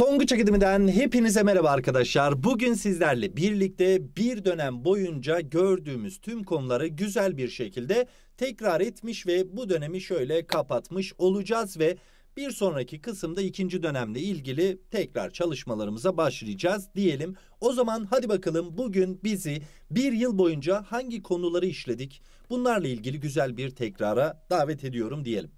Tonguç Akademi'den hepinize merhaba arkadaşlar. Bugün sizlerle birlikte bir dönem boyunca gördüğümüz tüm konuları güzel bir şekilde tekrar etmiş ve bu dönemi şöyle kapatmış olacağız ve bir sonraki kısımda ikinci dönemle ilgili tekrar çalışmalarımıza başlayacağız diyelim. O zaman hadi bakalım bugün bizi bir yıl boyunca hangi konuları işledik bunlarla ilgili güzel bir tekrara davet ediyorum diyelim.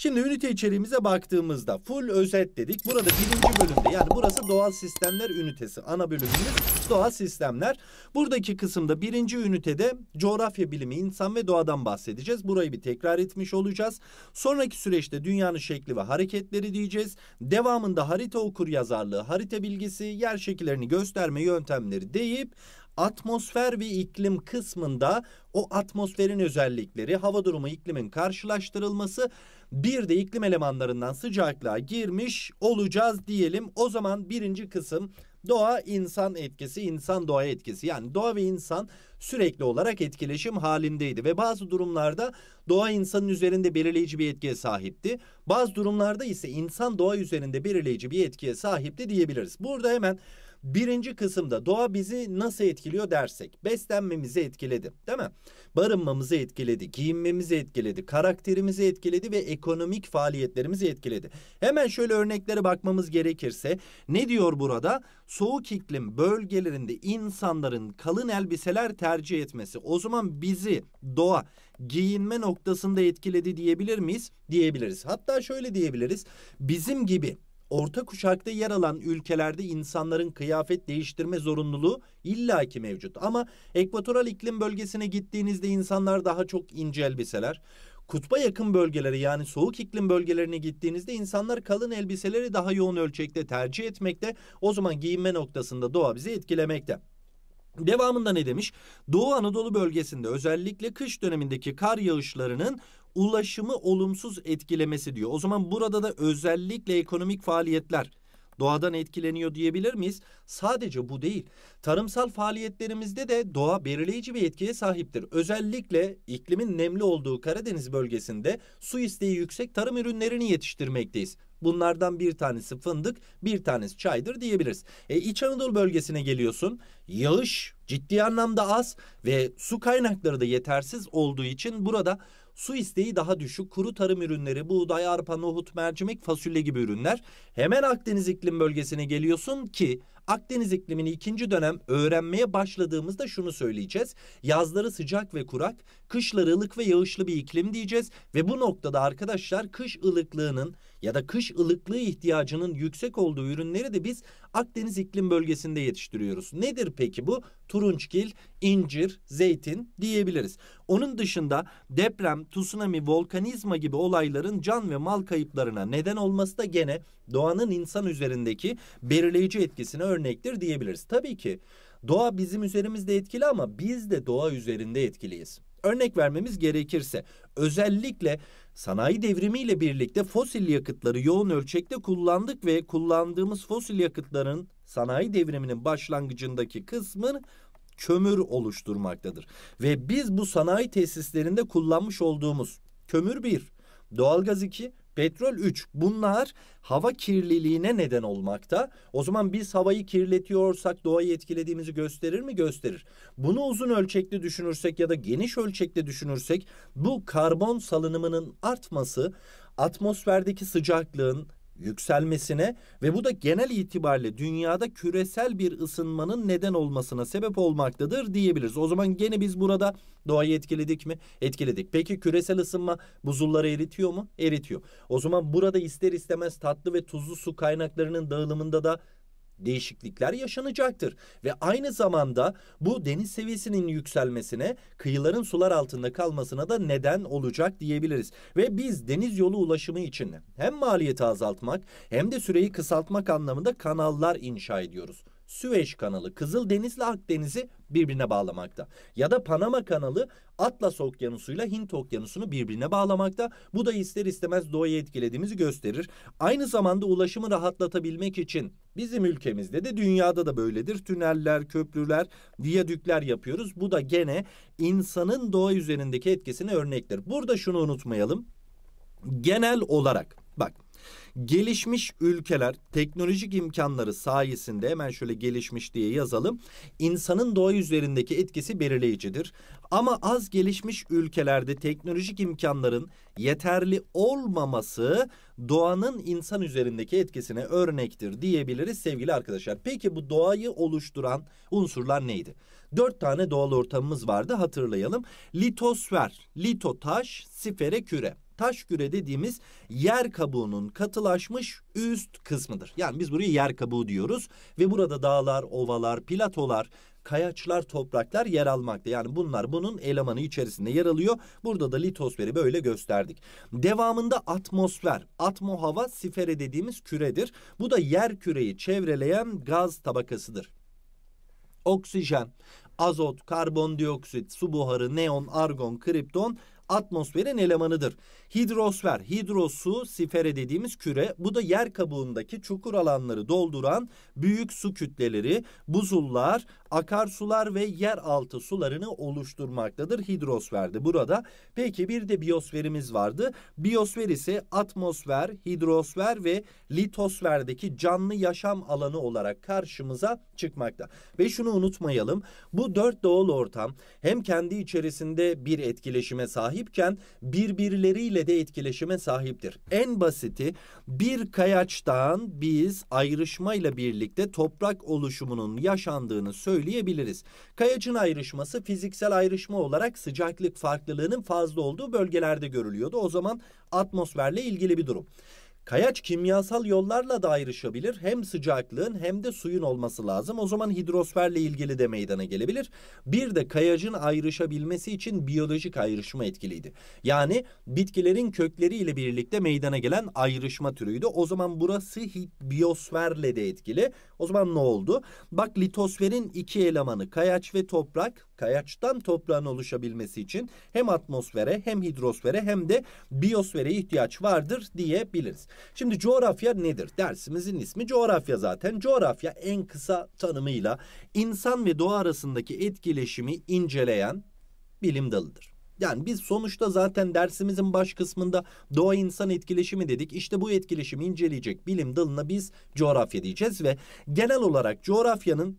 Şimdi ünite içeriğimize baktığımızda full özet dedik. Burada birinci bölümde yani burası doğal sistemler ünitesi. Ana bölümümüz doğal sistemler. Buradaki kısımda birinci ünitede coğrafya bilimi, insan ve doğadan bahsedeceğiz. Burayı bir tekrar etmiş olacağız. Sonraki süreçte dünyanın şekli ve hareketleri diyeceğiz. Devamında harita okur yazarlığı, harita bilgisi, yer şekillerini gösterme yöntemleri deyip atmosfer ve iklim kısmında o atmosferin özellikleri, hava durumu iklimin karşılaştırılması bir de iklim elemanlarından sıcaklığa girmiş olacağız diyelim. O zaman birinci kısım doğa insan etkisi, insan doğa etkisi. Yani doğa ve insan sürekli olarak etkileşim halindeydi ve bazı durumlarda doğa insanın üzerinde belirleyici bir etkiye sahipti. Bazı durumlarda ise insan doğa üzerinde belirleyici bir etkiye sahipti diyebiliriz. Burada hemen Birinci kısımda doğa bizi nasıl etkiliyor dersek beslenmemizi etkiledi değil mi? Barınmamızı etkiledi, giyinmemizi etkiledi, karakterimizi etkiledi ve ekonomik faaliyetlerimizi etkiledi. Hemen şöyle örneklere bakmamız gerekirse ne diyor burada? Soğuk iklim bölgelerinde insanların kalın elbiseler tercih etmesi. O zaman bizi doğa giyinme noktasında etkiledi diyebilir miyiz? Diyebiliriz. Hatta şöyle diyebiliriz. Bizim gibi orta kuşakta yer alan ülkelerde insanların kıyafet değiştirme zorunluluğu illaki mevcut. Ama ekvatoral iklim bölgesine gittiğinizde insanlar daha çok ince elbiseler, kutba yakın bölgeleri yani soğuk iklim bölgelerine gittiğinizde insanlar kalın elbiseleri daha yoğun ölçekte tercih etmekte. O zaman giyinme noktasında doğa bizi etkilemekte. Devamında ne demiş? Doğu Anadolu bölgesinde özellikle kış dönemindeki kar yağışlarının ulaşımı olumsuz etkilemesi diyor. O zaman burada da özellikle ekonomik faaliyetler doğadan etkileniyor diyebilir miyiz? Sadece bu değil. Tarımsal faaliyetlerimizde de doğa belirleyici bir etkiye sahiptir. Özellikle iklimin nemli olduğu Karadeniz bölgesinde su isteği yüksek tarım ürünlerini yetiştirmekteyiz. Bunlardan bir tanesi fındık, bir tanesi çaydır diyebiliriz. E, İç Anadolu bölgesine geliyorsun. Yağış ciddi anlamda az ve su kaynakları da yetersiz olduğu için burada su isteği daha düşük. Kuru tarım ürünleri, buğday, arpa, nohut, mercimek, fasulye gibi ürünler. Hemen Akdeniz iklim bölgesine geliyorsun ki Akdeniz iklimini ikinci dönem öğrenmeye başladığımızda şunu söyleyeceğiz. Yazları sıcak ve kurak, kışları ılık ve yağışlı bir iklim diyeceğiz. Ve bu noktada arkadaşlar kış ılıklığının ya da kış ılıklığı ihtiyacının yüksek olduğu ürünleri de biz Akdeniz iklim bölgesinde yetiştiriyoruz. Nedir peki bu? Turunçgil, incir, zeytin diyebiliriz. Onun dışında deprem, tsunami, volkanizma gibi olayların can ve mal kayıplarına neden olması da gene doğanın insan üzerindeki belirleyici etkisine örnektir diyebiliriz. Tabii ki doğa bizim üzerimizde etkili ama biz de doğa üzerinde etkiliyiz. Örnek vermemiz gerekirse özellikle sanayi devrimiyle birlikte fosil yakıtları yoğun ölçekte kullandık ve kullandığımız fosil yakıtların sanayi devriminin başlangıcındaki kısmı kömür oluşturmaktadır. Ve biz bu sanayi tesislerinde kullanmış olduğumuz kömür 1, doğalgaz iki petrol 3. Bunlar hava kirliliğine neden olmakta. O zaman biz havayı kirletiyorsak doğayı etkilediğimizi gösterir mi? Gösterir. Bunu uzun ölçekli düşünürsek ya da geniş ölçekli düşünürsek bu karbon salınımının artması atmosferdeki sıcaklığın yükselmesine ve bu da genel itibariyle dünyada küresel bir ısınmanın neden olmasına sebep olmaktadır diyebiliriz. O zaman gene biz burada doğayı etkiledik mi? Etkiledik. Peki küresel ısınma buzulları eritiyor mu? Eritiyor. O zaman burada ister istemez tatlı ve tuzlu su kaynaklarının dağılımında da değişiklikler yaşanacaktır ve aynı zamanda bu deniz seviyesinin yükselmesine, kıyıların sular altında kalmasına da neden olacak diyebiliriz. Ve biz deniz yolu ulaşımı için hem maliyeti azaltmak hem de süreyi kısaltmak anlamında kanallar inşa ediyoruz. Süveyş kanalı Kızıl Deniz ile Akdeniz'i birbirine bağlamakta. Ya da Panama kanalı Atlas ile Hint okyanusunu birbirine bağlamakta. Bu da ister istemez doğayı etkilediğimizi gösterir. Aynı zamanda ulaşımı rahatlatabilmek için bizim ülkemizde de dünyada da böyledir. Tüneller, köprüler, viyadükler yapıyoruz. Bu da gene insanın doğa üzerindeki etkisini örnektir. Burada şunu unutmayalım. Genel olarak bak gelişmiş ülkeler teknolojik imkanları sayesinde hemen şöyle gelişmiş diye yazalım. İnsanın doğa üzerindeki etkisi belirleyicidir. Ama az gelişmiş ülkelerde teknolojik imkanların yeterli olmaması doğanın insan üzerindeki etkisine örnektir diyebiliriz sevgili arkadaşlar. Peki bu doğayı oluşturan unsurlar neydi? Dört tane doğal ortamımız vardı hatırlayalım. Litosfer, lito taş, sifere küre. Taş küre dediğimiz yer kabuğunun katılaşmış üst kısmıdır. Yani biz burayı yer kabuğu diyoruz ve burada dağlar, ovalar, platolar, kayaçlar, topraklar yer almakta. Yani bunlar bunun elemanı içerisinde yer alıyor. Burada da litosferi böyle gösterdik. Devamında atmosfer, atmo sifere dediğimiz küredir. Bu da yer küreyi çevreleyen gaz tabakasıdır. Oksijen, azot, karbondioksit, su buharı, neon, argon, kripton atmosferin elemanıdır. Hidrosfer, hidrosu sifere dediğimiz küre. Bu da yer kabuğundaki çukur alanları dolduran büyük su kütleleri, buzullar, akarsular ve yeraltı sularını oluşturmaktadır hidrosferde. Burada peki bir de biyosferimiz vardı. Biyosfer ise atmosfer, hidrosfer ve litosferdeki canlı yaşam alanı olarak karşımıza çıkmakta. Ve şunu unutmayalım. Bu dört doğal ortam hem kendi içerisinde bir etkileşime sahipken birbirleriyle de etkileşime sahiptir. En basiti bir kayaçtan biz ayrışmayla birlikte toprak oluşumunun yaşandığını söylüyoruz söyleyebiliriz. Kayaçın ayrışması fiziksel ayrışma olarak sıcaklık farklılığının fazla olduğu bölgelerde görülüyordu. O zaman atmosferle ilgili bir durum. Kayaç kimyasal yollarla da ayrışabilir. Hem sıcaklığın hem de suyun olması lazım. O zaman hidrosferle ilgili de meydana gelebilir. Bir de kayacın ayrışabilmesi için biyolojik ayrışma etkiliydi. Yani bitkilerin kökleriyle birlikte meydana gelen ayrışma türüydü. O zaman burası biyosferle de etkili. O zaman ne oldu? Bak litosferin iki elemanı kayaç ve toprak kayaçtan toprağın oluşabilmesi için hem atmosfere hem hidrosfere hem de biyosfere ihtiyaç vardır diyebiliriz. Şimdi coğrafya nedir? Dersimizin ismi coğrafya zaten. Coğrafya en kısa tanımıyla insan ve doğa arasındaki etkileşimi inceleyen bilim dalıdır. Yani biz sonuçta zaten dersimizin baş kısmında doğa insan etkileşimi dedik. İşte bu etkileşimi inceleyecek bilim dalına biz coğrafya diyeceğiz ve genel olarak coğrafyanın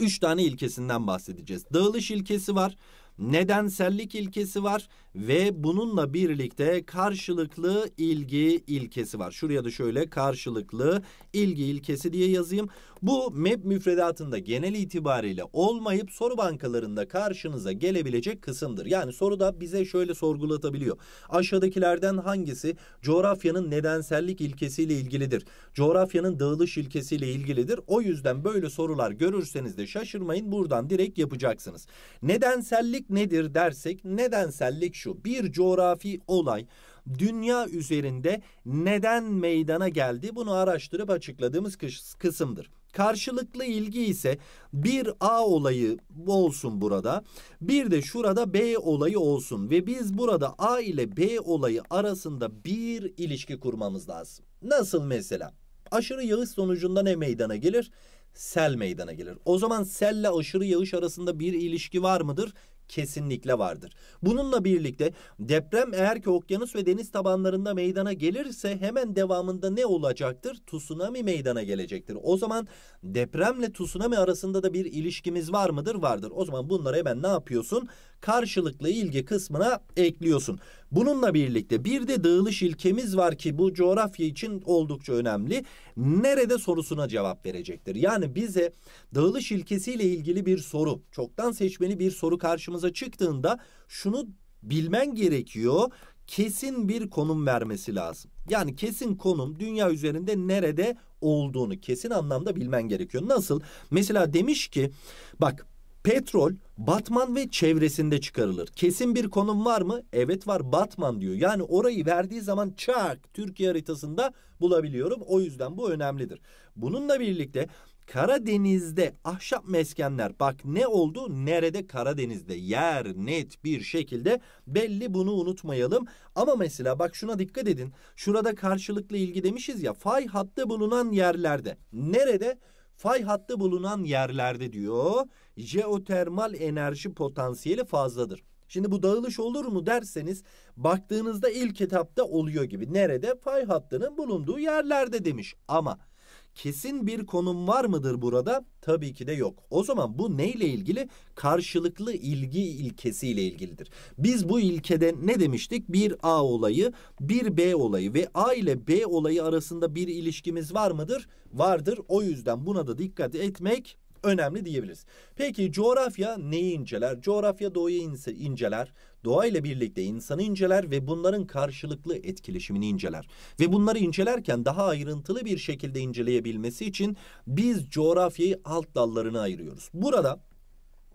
üç tane ilkesinden bahsedeceğiz. Dağılış ilkesi var, nedensellik ilkesi var ve bununla birlikte karşılıklı ilgi ilkesi var. Şuraya da şöyle karşılıklı ilgi ilkesi diye yazayım. Bu MEP müfredatında genel itibariyle olmayıp soru bankalarında karşınıza gelebilecek kısımdır. Yani soruda bize şöyle sorgulatabiliyor. Aşağıdakilerden hangisi coğrafyanın nedensellik ilkesiyle ilgilidir? Coğrafyanın dağılış ilkesiyle ilgilidir. O yüzden böyle sorular görürseniz de şaşırmayın. Buradan direkt yapacaksınız. Nedensellik nedir dersek nedensellik şu şu. Bir coğrafi olay dünya üzerinde neden meydana geldi bunu araştırıp açıkladığımız kısımdır. Karşılıklı ilgi ise bir A olayı olsun burada. Bir de şurada B olayı olsun ve biz burada A ile B olayı arasında bir ilişki kurmamız lazım. Nasıl mesela? Aşırı yağış sonucunda ne meydana gelir? Sel meydana gelir. O zaman selle aşırı yağış arasında bir ilişki var mıdır? kesinlikle vardır. Bununla birlikte deprem eğer ki okyanus ve deniz tabanlarında meydana gelirse hemen devamında ne olacaktır? Tsunami meydana gelecektir. O zaman depremle tsunami arasında da bir ilişkimiz var mıdır? Vardır. O zaman bunları hemen ne yapıyorsun? karşılıklı ilgi kısmına ekliyorsun. Bununla birlikte bir de dağılış ilkemiz var ki bu coğrafya için oldukça önemli. Nerede sorusuna cevap verecektir. Yani bize dağılış ilkesiyle ilgili bir soru, çoktan seçmeli bir soru karşımıza çıktığında şunu bilmen gerekiyor kesin bir konum vermesi lazım. Yani kesin konum dünya üzerinde nerede olduğunu kesin anlamda bilmen gerekiyor. Nasıl? Mesela demiş ki bak Petrol Batman ve çevresinde çıkarılır. Kesin bir konum var mı? Evet var Batman diyor. Yani orayı verdiği zaman çak Türkiye haritasında bulabiliyorum. O yüzden bu önemlidir. Bununla birlikte Karadeniz'de ahşap meskenler bak ne oldu nerede Karadeniz'de yer net bir şekilde belli bunu unutmayalım. Ama mesela bak şuna dikkat edin şurada karşılıklı ilgi demişiz ya fay hattı bulunan yerlerde nerede fay hattı bulunan yerlerde diyor jeotermal enerji potansiyeli fazladır. Şimdi bu dağılış olur mu derseniz baktığınızda ilk etapta oluyor gibi. Nerede? Fay hattının bulunduğu yerlerde demiş. Ama kesin bir konum var mıdır burada? Tabii ki de yok. O zaman bu neyle ilgili? Karşılıklı ilgi ilkesiyle ilgilidir. Biz bu ilkede ne demiştik? Bir A olayı, bir B olayı ve A ile B olayı arasında bir ilişkimiz var mıdır? Vardır. O yüzden buna da dikkat etmek önemli diyebiliriz. Peki coğrafya neyi inceler? Coğrafya doğuyu inceler, doğayla birlikte insanı inceler ve bunların karşılıklı etkileşimini inceler. Ve bunları incelerken daha ayrıntılı bir şekilde inceleyebilmesi için biz coğrafyayı alt dallarına ayırıyoruz. Burada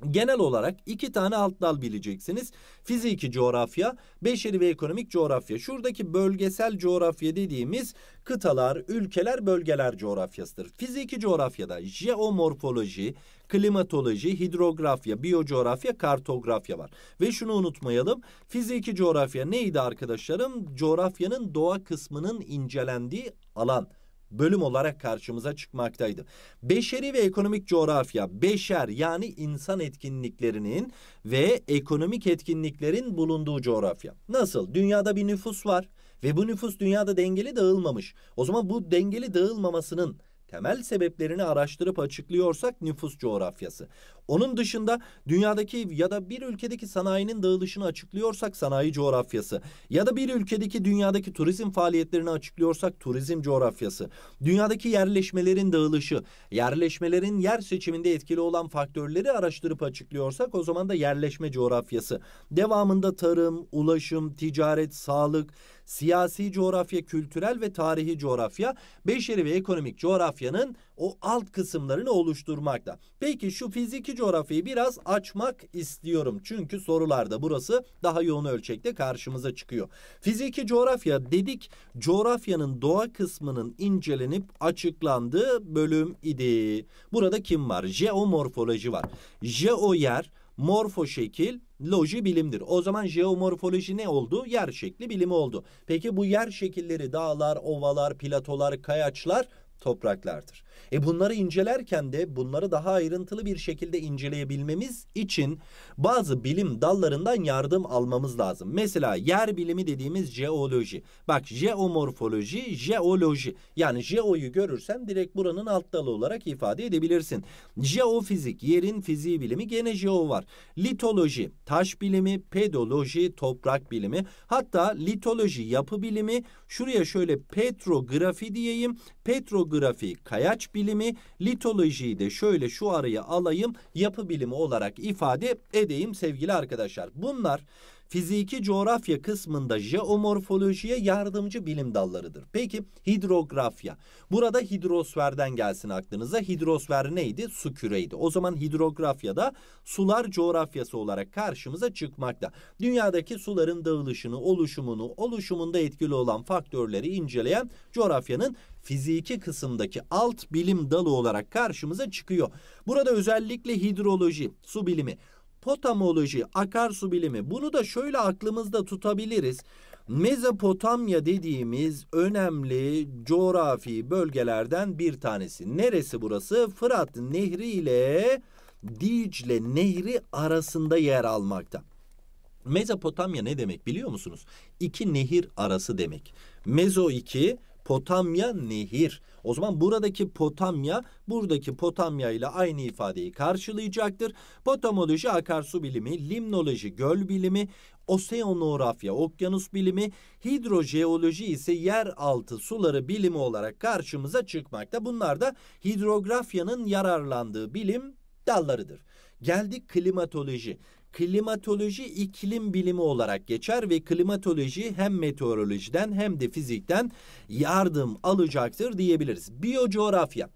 Genel olarak iki tane alt dal bileceksiniz. Fiziki coğrafya, beşeri ve ekonomik coğrafya. Şuradaki bölgesel coğrafya dediğimiz kıtalar, ülkeler, bölgeler coğrafyasıdır. Fiziki coğrafyada jeomorfoloji, klimatoloji, hidrografya, biyocoğrafya, kartografya var. Ve şunu unutmayalım. Fiziki coğrafya neydi arkadaşlarım? Coğrafyanın doğa kısmının incelendiği alan bölüm olarak karşımıza çıkmaktaydı. Beşeri ve ekonomik coğrafya, beşer yani insan etkinliklerinin ve ekonomik etkinliklerin bulunduğu coğrafya. Nasıl? Dünyada bir nüfus var ve bu nüfus dünyada dengeli dağılmamış. O zaman bu dengeli dağılmamasının temel sebeplerini araştırıp açıklıyorsak nüfus coğrafyası. Onun dışında dünyadaki ya da bir ülkedeki sanayinin dağılışını açıklıyorsak sanayi coğrafyası ya da bir ülkedeki dünyadaki turizm faaliyetlerini açıklıyorsak turizm coğrafyası, dünyadaki yerleşmelerin dağılışı, yerleşmelerin yer seçiminde etkili olan faktörleri araştırıp açıklıyorsak o zaman da yerleşme coğrafyası. Devamında tarım, ulaşım, ticaret, sağlık, siyasi coğrafya, kültürel ve tarihi coğrafya, beşeri ve ekonomik coğrafyanın o alt kısımlarını oluşturmakta. Peki şu fiziki coğrafyayı biraz açmak istiyorum. Çünkü sorularda burası daha yoğun ölçekte karşımıza çıkıyor. Fiziki coğrafya dedik coğrafyanın doğa kısmının incelenip açıklandığı bölüm idi. Burada kim var? Jeomorfoloji var. Jeo yer, morfo şekil, loji bilimdir. O zaman jeomorfoloji ne oldu? Yer şekli bilimi oldu. Peki bu yer şekilleri dağlar, ovalar, platolar, kayaçlar topraklardır. E bunları incelerken de bunları daha ayrıntılı bir şekilde inceleyebilmemiz için bazı bilim dallarından yardım almamız lazım. Mesela yer bilimi dediğimiz jeoloji. Bak jeomorfoloji, jeoloji. Yani jeoyu görürsen direkt buranın alt dalı olarak ifade edebilirsin. Jeofizik, yerin fiziği bilimi gene jeo var. Litoloji, taş bilimi, pedoloji, toprak bilimi. Hatta litoloji, yapı bilimi. Şuraya şöyle petrografi diyeyim petrografi kayaç bilimi, litolojiyi de şöyle şu araya alayım yapı bilimi olarak ifade edeyim sevgili arkadaşlar. Bunlar fiziki coğrafya kısmında jeomorfolojiye yardımcı bilim dallarıdır. Peki hidrografya. Burada hidrosferden gelsin aklınıza. Hidrosfer neydi? Su küreydi. O zaman hidrografyada sular coğrafyası olarak karşımıza çıkmakta. Dünyadaki suların dağılışını, oluşumunu, oluşumunda etkili olan faktörleri inceleyen coğrafyanın fiziki kısımdaki alt bilim dalı olarak karşımıza çıkıyor. Burada özellikle hidroloji, su bilimi, potamoloji, akarsu bilimi. Bunu da şöyle aklımızda tutabiliriz. Mezopotamya dediğimiz önemli coğrafi bölgelerden bir tanesi. Neresi burası? Fırat Nehri ile Dicle Nehri arasında yer almakta. Mezopotamya ne demek biliyor musunuz? İki nehir arası demek. Mezo 2, Potamya nehir. O zaman buradaki potamya buradaki potamya ile aynı ifadeyi karşılayacaktır. Potamoloji akarsu bilimi, limnoloji göl bilimi, oseanografya okyanus bilimi, hidrojeoloji ise yeraltı suları bilimi olarak karşımıza çıkmakta. Bunlar da hidrografyanın yararlandığı bilim dallarıdır. Geldik klimatoloji klimatoloji iklim bilimi olarak geçer ve klimatoloji hem meteorolojiden hem de fizikten yardım alacaktır diyebiliriz. Biyocoğrafya.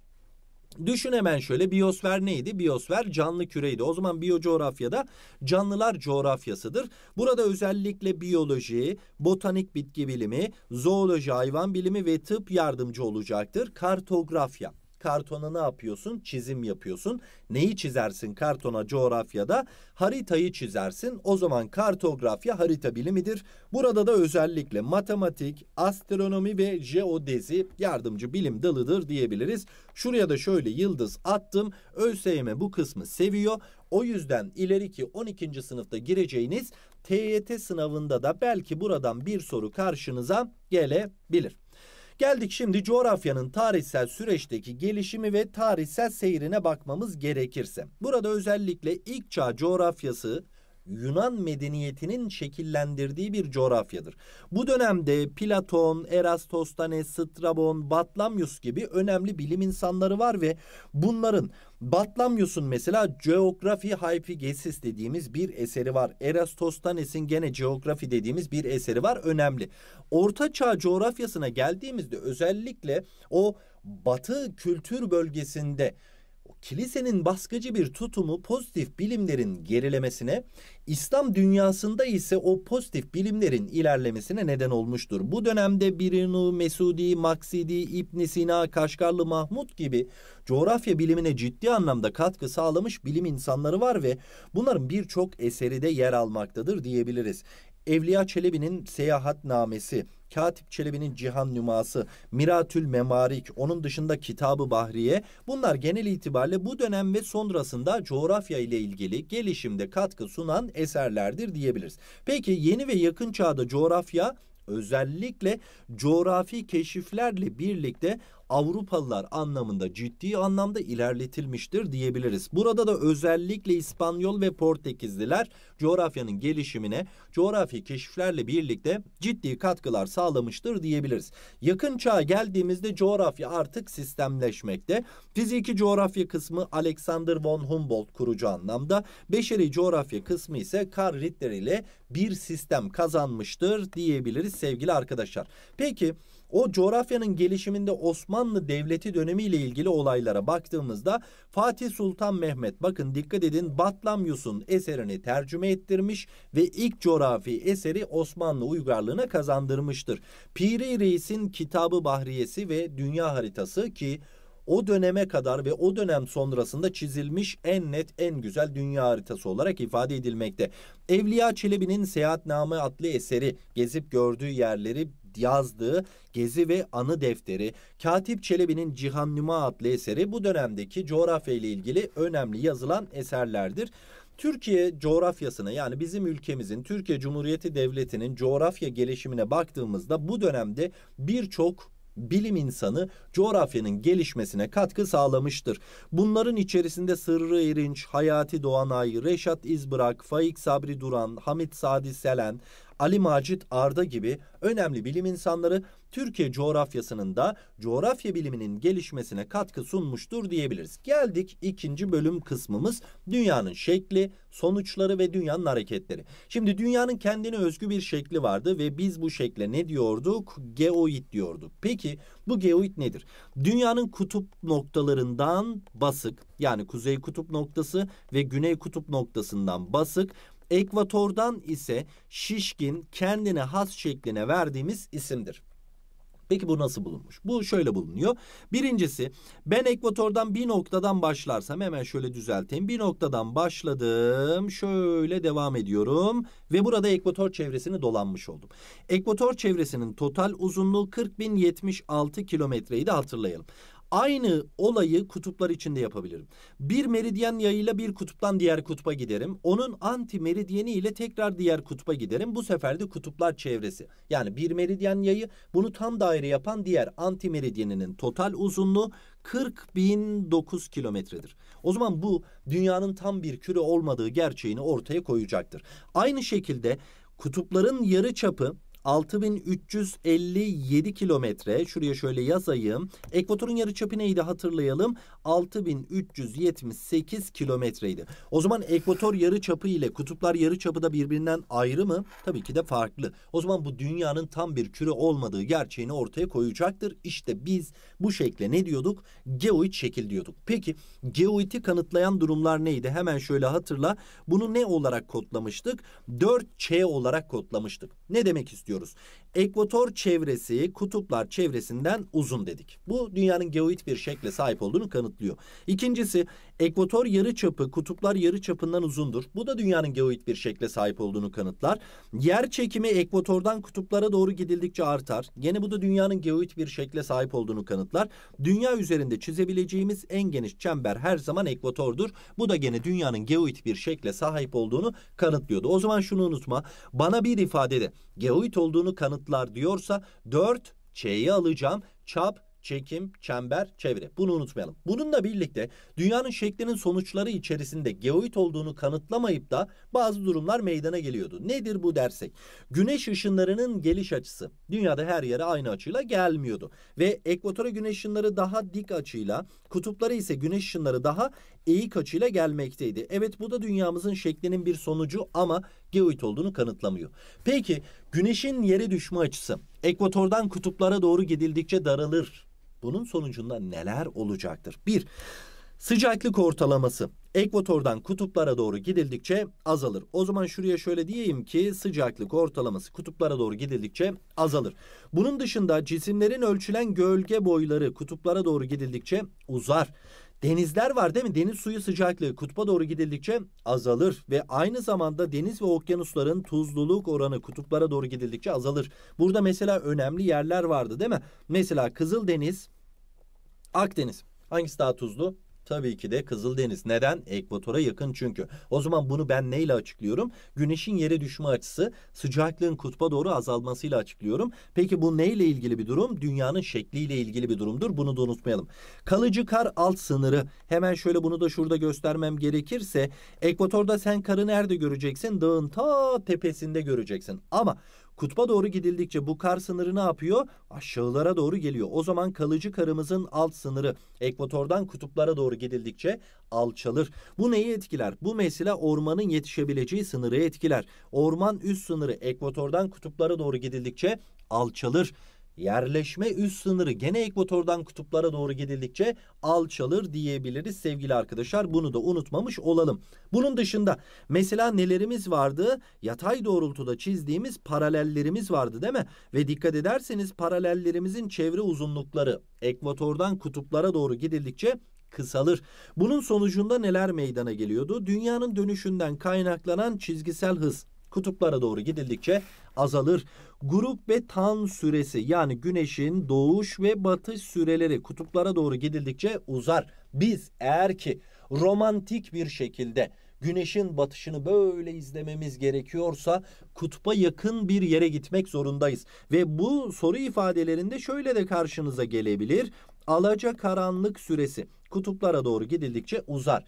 Düşün hemen şöyle biyosfer neydi? Biyosfer canlı küreydi. O zaman biyocoğrafyada canlılar coğrafyasıdır. Burada özellikle biyoloji, botanik bitki bilimi, zooloji hayvan bilimi ve tıp yardımcı olacaktır. Kartografya kartona ne yapıyorsun? Çizim yapıyorsun. Neyi çizersin kartona coğrafyada? Haritayı çizersin. O zaman kartografya harita bilimidir. Burada da özellikle matematik, astronomi ve jeodezi yardımcı bilim dalıdır diyebiliriz. Şuraya da şöyle yıldız attım. ÖSYM bu kısmı seviyor. O yüzden ileriki 12. sınıfta gireceğiniz TYT sınavında da belki buradan bir soru karşınıza gelebilir. Geldik şimdi coğrafyanın tarihsel süreçteki gelişimi ve tarihsel seyrine bakmamız gerekirse. Burada özellikle ilk çağ coğrafyası Yunan medeniyetinin şekillendirdiği bir coğrafyadır. Bu dönemde Platon, Erastostenes, Strabon, Batlamyus gibi önemli bilim insanları var ve bunların Batlamyus'un mesela Geography Hyphegesis dediğimiz bir eseri var. Erastostenes'in gene Geography dediğimiz bir eseri var. Önemli. Orta Çağ coğrafyasına geldiğimizde özellikle o Batı kültür bölgesinde kilisenin baskıcı bir tutumu pozitif bilimlerin gerilemesine, İslam dünyasında ise o pozitif bilimlerin ilerlemesine neden olmuştur. Bu dönemde Birinu, Mesudi, Maksidi, İbn Sina, Kaşgarlı Mahmut gibi coğrafya bilimine ciddi anlamda katkı sağlamış bilim insanları var ve bunların birçok eseri de yer almaktadır diyebiliriz. Evliya Çelebi'nin Seyahatnamesi, Katip Çelebi'nin Cihan Nüması, Miratül Memarik, onun dışında Kitabı Bahriye bunlar genel itibariyle bu dönem ve sonrasında coğrafya ile ilgili gelişimde katkı sunan eserlerdir diyebiliriz. Peki yeni ve yakın çağda coğrafya özellikle coğrafi keşiflerle birlikte Avrupalılar anlamında ciddi anlamda ilerletilmiştir diyebiliriz. Burada da özellikle İspanyol ve Portekizliler coğrafyanın gelişimine coğrafi keşiflerle birlikte ciddi katkılar sağlamıştır diyebiliriz. Yakın çağa geldiğimizde coğrafya artık sistemleşmekte. Fiziki coğrafya kısmı Alexander von Humboldt kurucu anlamda, beşeri coğrafya kısmı ise Karl Ritter ile bir sistem kazanmıştır diyebiliriz sevgili arkadaşlar. Peki o coğrafyanın gelişiminde Osmanlı Devleti dönemiyle ilgili olaylara baktığımızda Fatih Sultan Mehmet bakın dikkat edin Batlamyus'un eserini tercüme ettirmiş ve ilk coğrafi eseri Osmanlı uygarlığına kazandırmıştır. Piri Reis'in Kitabı Bahriyesi ve Dünya Haritası ki o döneme kadar ve o dönem sonrasında çizilmiş en net en güzel dünya haritası olarak ifade edilmekte. Evliya Çelebi'nin Seyahatname adlı eseri gezip gördüğü yerleri yazdığı Gezi ve Anı Defteri, Katip Çelebi'nin Cihan Nüma adlı eseri bu dönemdeki coğrafya ile ilgili önemli yazılan eserlerdir. Türkiye coğrafyasına yani bizim ülkemizin Türkiye Cumhuriyeti Devleti'nin coğrafya gelişimine baktığımızda bu dönemde birçok bilim insanı coğrafyanın gelişmesine katkı sağlamıştır. Bunların içerisinde Sırrı Erinç, Hayati Doğanay, Reşat İzbırak, Faik Sabri Duran, Hamit Sadi Selen, Ali Macit Arda gibi önemli bilim insanları Türkiye coğrafyasının da coğrafya biliminin gelişmesine katkı sunmuştur diyebiliriz. Geldik ikinci bölüm kısmımız dünyanın şekli, sonuçları ve dünyanın hareketleri. Şimdi dünyanın kendine özgü bir şekli vardı ve biz bu şekle ne diyorduk? Geoid diyorduk. Peki bu geoid nedir? Dünyanın kutup noktalarından basık yani kuzey kutup noktası ve güney kutup noktasından basık Ekvatordan ise şişkin kendine has şekline verdiğimiz isimdir. Peki bu nasıl bulunmuş? Bu şöyle bulunuyor. Birincisi ben ekvatordan bir noktadan başlarsam hemen şöyle düzelteyim. Bir noktadan başladım. Şöyle devam ediyorum. Ve burada ekvator çevresini dolanmış oldum. Ekvator çevresinin total uzunluğu 40.076 kilometreyi de hatırlayalım. Aynı olayı kutuplar içinde yapabilirim. Bir meridyen yayıyla bir kutuptan diğer kutba giderim. Onun anti meridyeni ile tekrar diğer kutba giderim. Bu sefer de kutuplar çevresi. Yani bir meridyen yayı bunu tam daire yapan diğer anti meridyeninin total uzunluğu 40.009 kilometredir. O zaman bu dünyanın tam bir küre olmadığı gerçeğini ortaya koyacaktır. Aynı şekilde kutupların yarı çapı 6357 kilometre. Şuraya şöyle yazayım. Ekvatorun yarıçapı neydi hatırlayalım. 6378 kilometreydi. O zaman ekvator yarı çapı ile kutuplar yarı çapı da birbirinden ayrı mı? Tabii ki de farklı. O zaman bu dünyanın tam bir küre olmadığı gerçeğini ortaya koyacaktır. İşte biz bu şekle ne diyorduk? Geoid şekil diyorduk. Peki geoidi kanıtlayan durumlar neydi? Hemen şöyle hatırla. Bunu ne olarak kodlamıştık? 4C olarak kodlamıştık. Ne demek istiyoruz? ekvator çevresi kutuplar çevresinden uzun dedik. Bu dünyanın geoid bir şekle sahip olduğunu kanıtlıyor. İkincisi ekvator yarıçapı kutuplar yarıçapından uzundur. Bu da dünyanın geoid bir şekle sahip olduğunu kanıtlar. Yer çekimi ekvatordan kutuplara doğru gidildikçe artar. Gene bu da dünyanın geoid bir şekle sahip olduğunu kanıtlar. Dünya üzerinde çizebileceğimiz en geniş çember her zaman ekvatordur. Bu da gene dünyanın geoid bir şekle sahip olduğunu kanıtlıyordu. O zaman şunu unutma. Bana bir ifade de geoid olduğunu kanıtlar diyorsa 4 Ç'yi alacağım. Çap, çekim, çember, çevre. Bunu unutmayalım. Bununla birlikte dünyanın şeklinin sonuçları içerisinde geoid olduğunu kanıtlamayıp da bazı durumlar meydana geliyordu. Nedir bu dersek? Güneş ışınlarının geliş açısı dünyada her yere aynı açıyla gelmiyordu. Ve ekvatora güneş ışınları daha dik açıyla, kutuplara ise güneş ışınları daha eğik açıyla gelmekteydi. Evet bu da dünyamızın şeklinin bir sonucu ama geoid olduğunu kanıtlamıyor. Peki güneşin yere düşme açısı ekvatordan kutuplara doğru gidildikçe daralır. Bunun sonucunda neler olacaktır? Bir, sıcaklık ortalaması ekvatordan kutuplara doğru gidildikçe azalır. O zaman şuraya şöyle diyeyim ki sıcaklık ortalaması kutuplara doğru gidildikçe azalır. Bunun dışında cisimlerin ölçülen gölge boyları kutuplara doğru gidildikçe uzar. Denizler var değil mi? Deniz suyu sıcaklığı kutba doğru gidildikçe azalır ve aynı zamanda deniz ve okyanusların tuzluluk oranı kutuplara doğru gidildikçe azalır. Burada mesela önemli yerler vardı değil mi? Mesela Kızıl Kızıldeniz, Akdeniz. Hangisi daha tuzlu? Tabii ki de Kızıldeniz. Neden? Ekvatora yakın çünkü. O zaman bunu ben neyle açıklıyorum? Güneşin yere düşme açısı sıcaklığın kutba doğru azalmasıyla açıklıyorum. Peki bu neyle ilgili bir durum? Dünyanın şekliyle ilgili bir durumdur. Bunu da unutmayalım. Kalıcı kar alt sınırı. Hemen şöyle bunu da şurada göstermem gerekirse ekvatorda sen karı nerede göreceksin? Dağın ta tepesinde göreceksin. Ama Kutba doğru gidildikçe bu kar sınırı ne yapıyor? Aşağılara doğru geliyor. O zaman kalıcı karımızın alt sınırı ekvatordan kutuplara doğru gidildikçe alçalır. Bu neyi etkiler? Bu mesela ormanın yetişebileceği sınırı etkiler. Orman üst sınırı ekvatordan kutuplara doğru gidildikçe alçalır. Yerleşme üst sınırı gene ekvatordan kutuplara doğru gidildikçe alçalır diyebiliriz sevgili arkadaşlar. Bunu da unutmamış olalım. Bunun dışında mesela nelerimiz vardı? Yatay doğrultuda çizdiğimiz paralellerimiz vardı değil mi? Ve dikkat ederseniz paralellerimizin çevre uzunlukları ekvatordan kutuplara doğru gidildikçe kısalır. Bunun sonucunda neler meydana geliyordu? Dünyanın dönüşünden kaynaklanan çizgisel hız kutuplara doğru gidildikçe azalır. Grup ve tan süresi yani güneşin doğuş ve batış süreleri kutuplara doğru gidildikçe uzar. Biz eğer ki romantik bir şekilde güneşin batışını böyle izlememiz gerekiyorsa kutba yakın bir yere gitmek zorundayız. Ve bu soru ifadelerinde şöyle de karşınıza gelebilir. Alaca karanlık süresi kutuplara doğru gidildikçe uzar.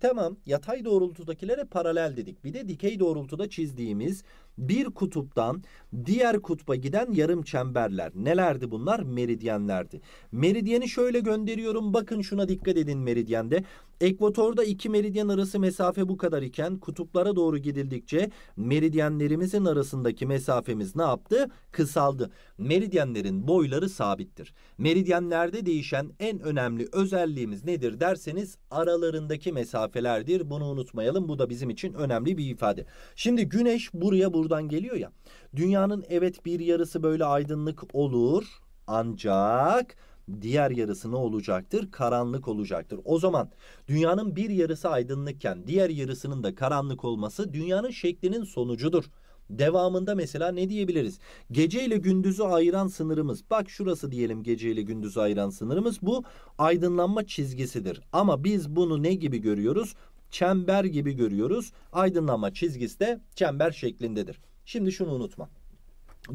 Tamam yatay doğrultudakilere paralel dedik. Bir de dikey doğrultuda çizdiğimiz bir kutuptan diğer kutba giden yarım çemberler. Nelerdi bunlar? Meridyenlerdi. Meridyeni şöyle gönderiyorum. Bakın şuna dikkat edin meridyende. Ekvatorda iki meridyen arası mesafe bu kadar iken kutuplara doğru gidildikçe meridyenlerimizin arasındaki mesafemiz ne yaptı? Kısaldı. Meridyenlerin boyları sabittir. Meridyenlerde değişen en önemli özelliğimiz nedir derseniz aralarındaki mesafelerdir. Bunu unutmayalım. Bu da bizim için önemli bir ifade. Şimdi güneş buraya burada buradan geliyor ya. Dünyanın evet bir yarısı böyle aydınlık olur ancak diğer yarısı ne olacaktır? Karanlık olacaktır. O zaman dünyanın bir yarısı aydınlıkken diğer yarısının da karanlık olması dünyanın şeklinin sonucudur. Devamında mesela ne diyebiliriz? Gece ile gündüzü ayıran sınırımız. Bak şurası diyelim gece ile gündüzü ayıran sınırımız. Bu aydınlanma çizgisidir. Ama biz bunu ne gibi görüyoruz? çember gibi görüyoruz. Aydınlanma çizgisi de çember şeklindedir. Şimdi şunu unutma.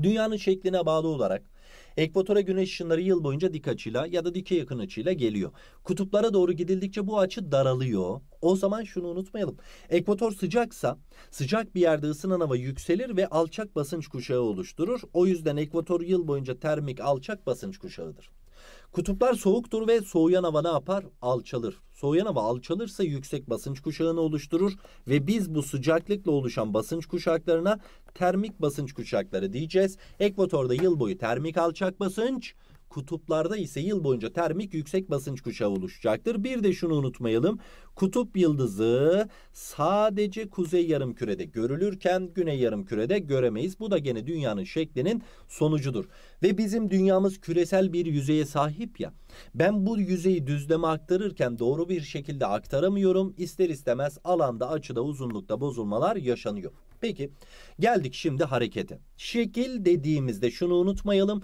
Dünyanın şekline bağlı olarak ekvatora güneş ışınları yıl boyunca dik açıyla ya da dike yakın açıyla geliyor. Kutuplara doğru gidildikçe bu açı daralıyor. O zaman şunu unutmayalım. Ekvator sıcaksa sıcak bir yerde ısınan hava yükselir ve alçak basınç kuşağı oluşturur. O yüzden ekvator yıl boyunca termik alçak basınç kuşağıdır. Kutuplar soğuktur ve soğuyan hava ne yapar? Alçalır. Soğuyan hava alçalırsa yüksek basınç kuşağını oluşturur ve biz bu sıcaklıkla oluşan basınç kuşaklarına termik basınç kuşakları diyeceğiz. Ekvatorda yıl boyu termik alçak basınç, Kutuplarda ise yıl boyunca termik yüksek basınç kuşağı oluşacaktır. Bir de şunu unutmayalım. Kutup yıldızı sadece kuzey yarım kürede görülürken güney yarım kürede göremeyiz. Bu da gene dünyanın şeklinin sonucudur. Ve bizim dünyamız küresel bir yüzeye sahip ya. Ben bu yüzeyi düzleme aktarırken doğru bir şekilde aktaramıyorum. İster istemez alanda, açıda, uzunlukta bozulmalar yaşanıyor. Peki geldik şimdi harekete. Şekil dediğimizde şunu unutmayalım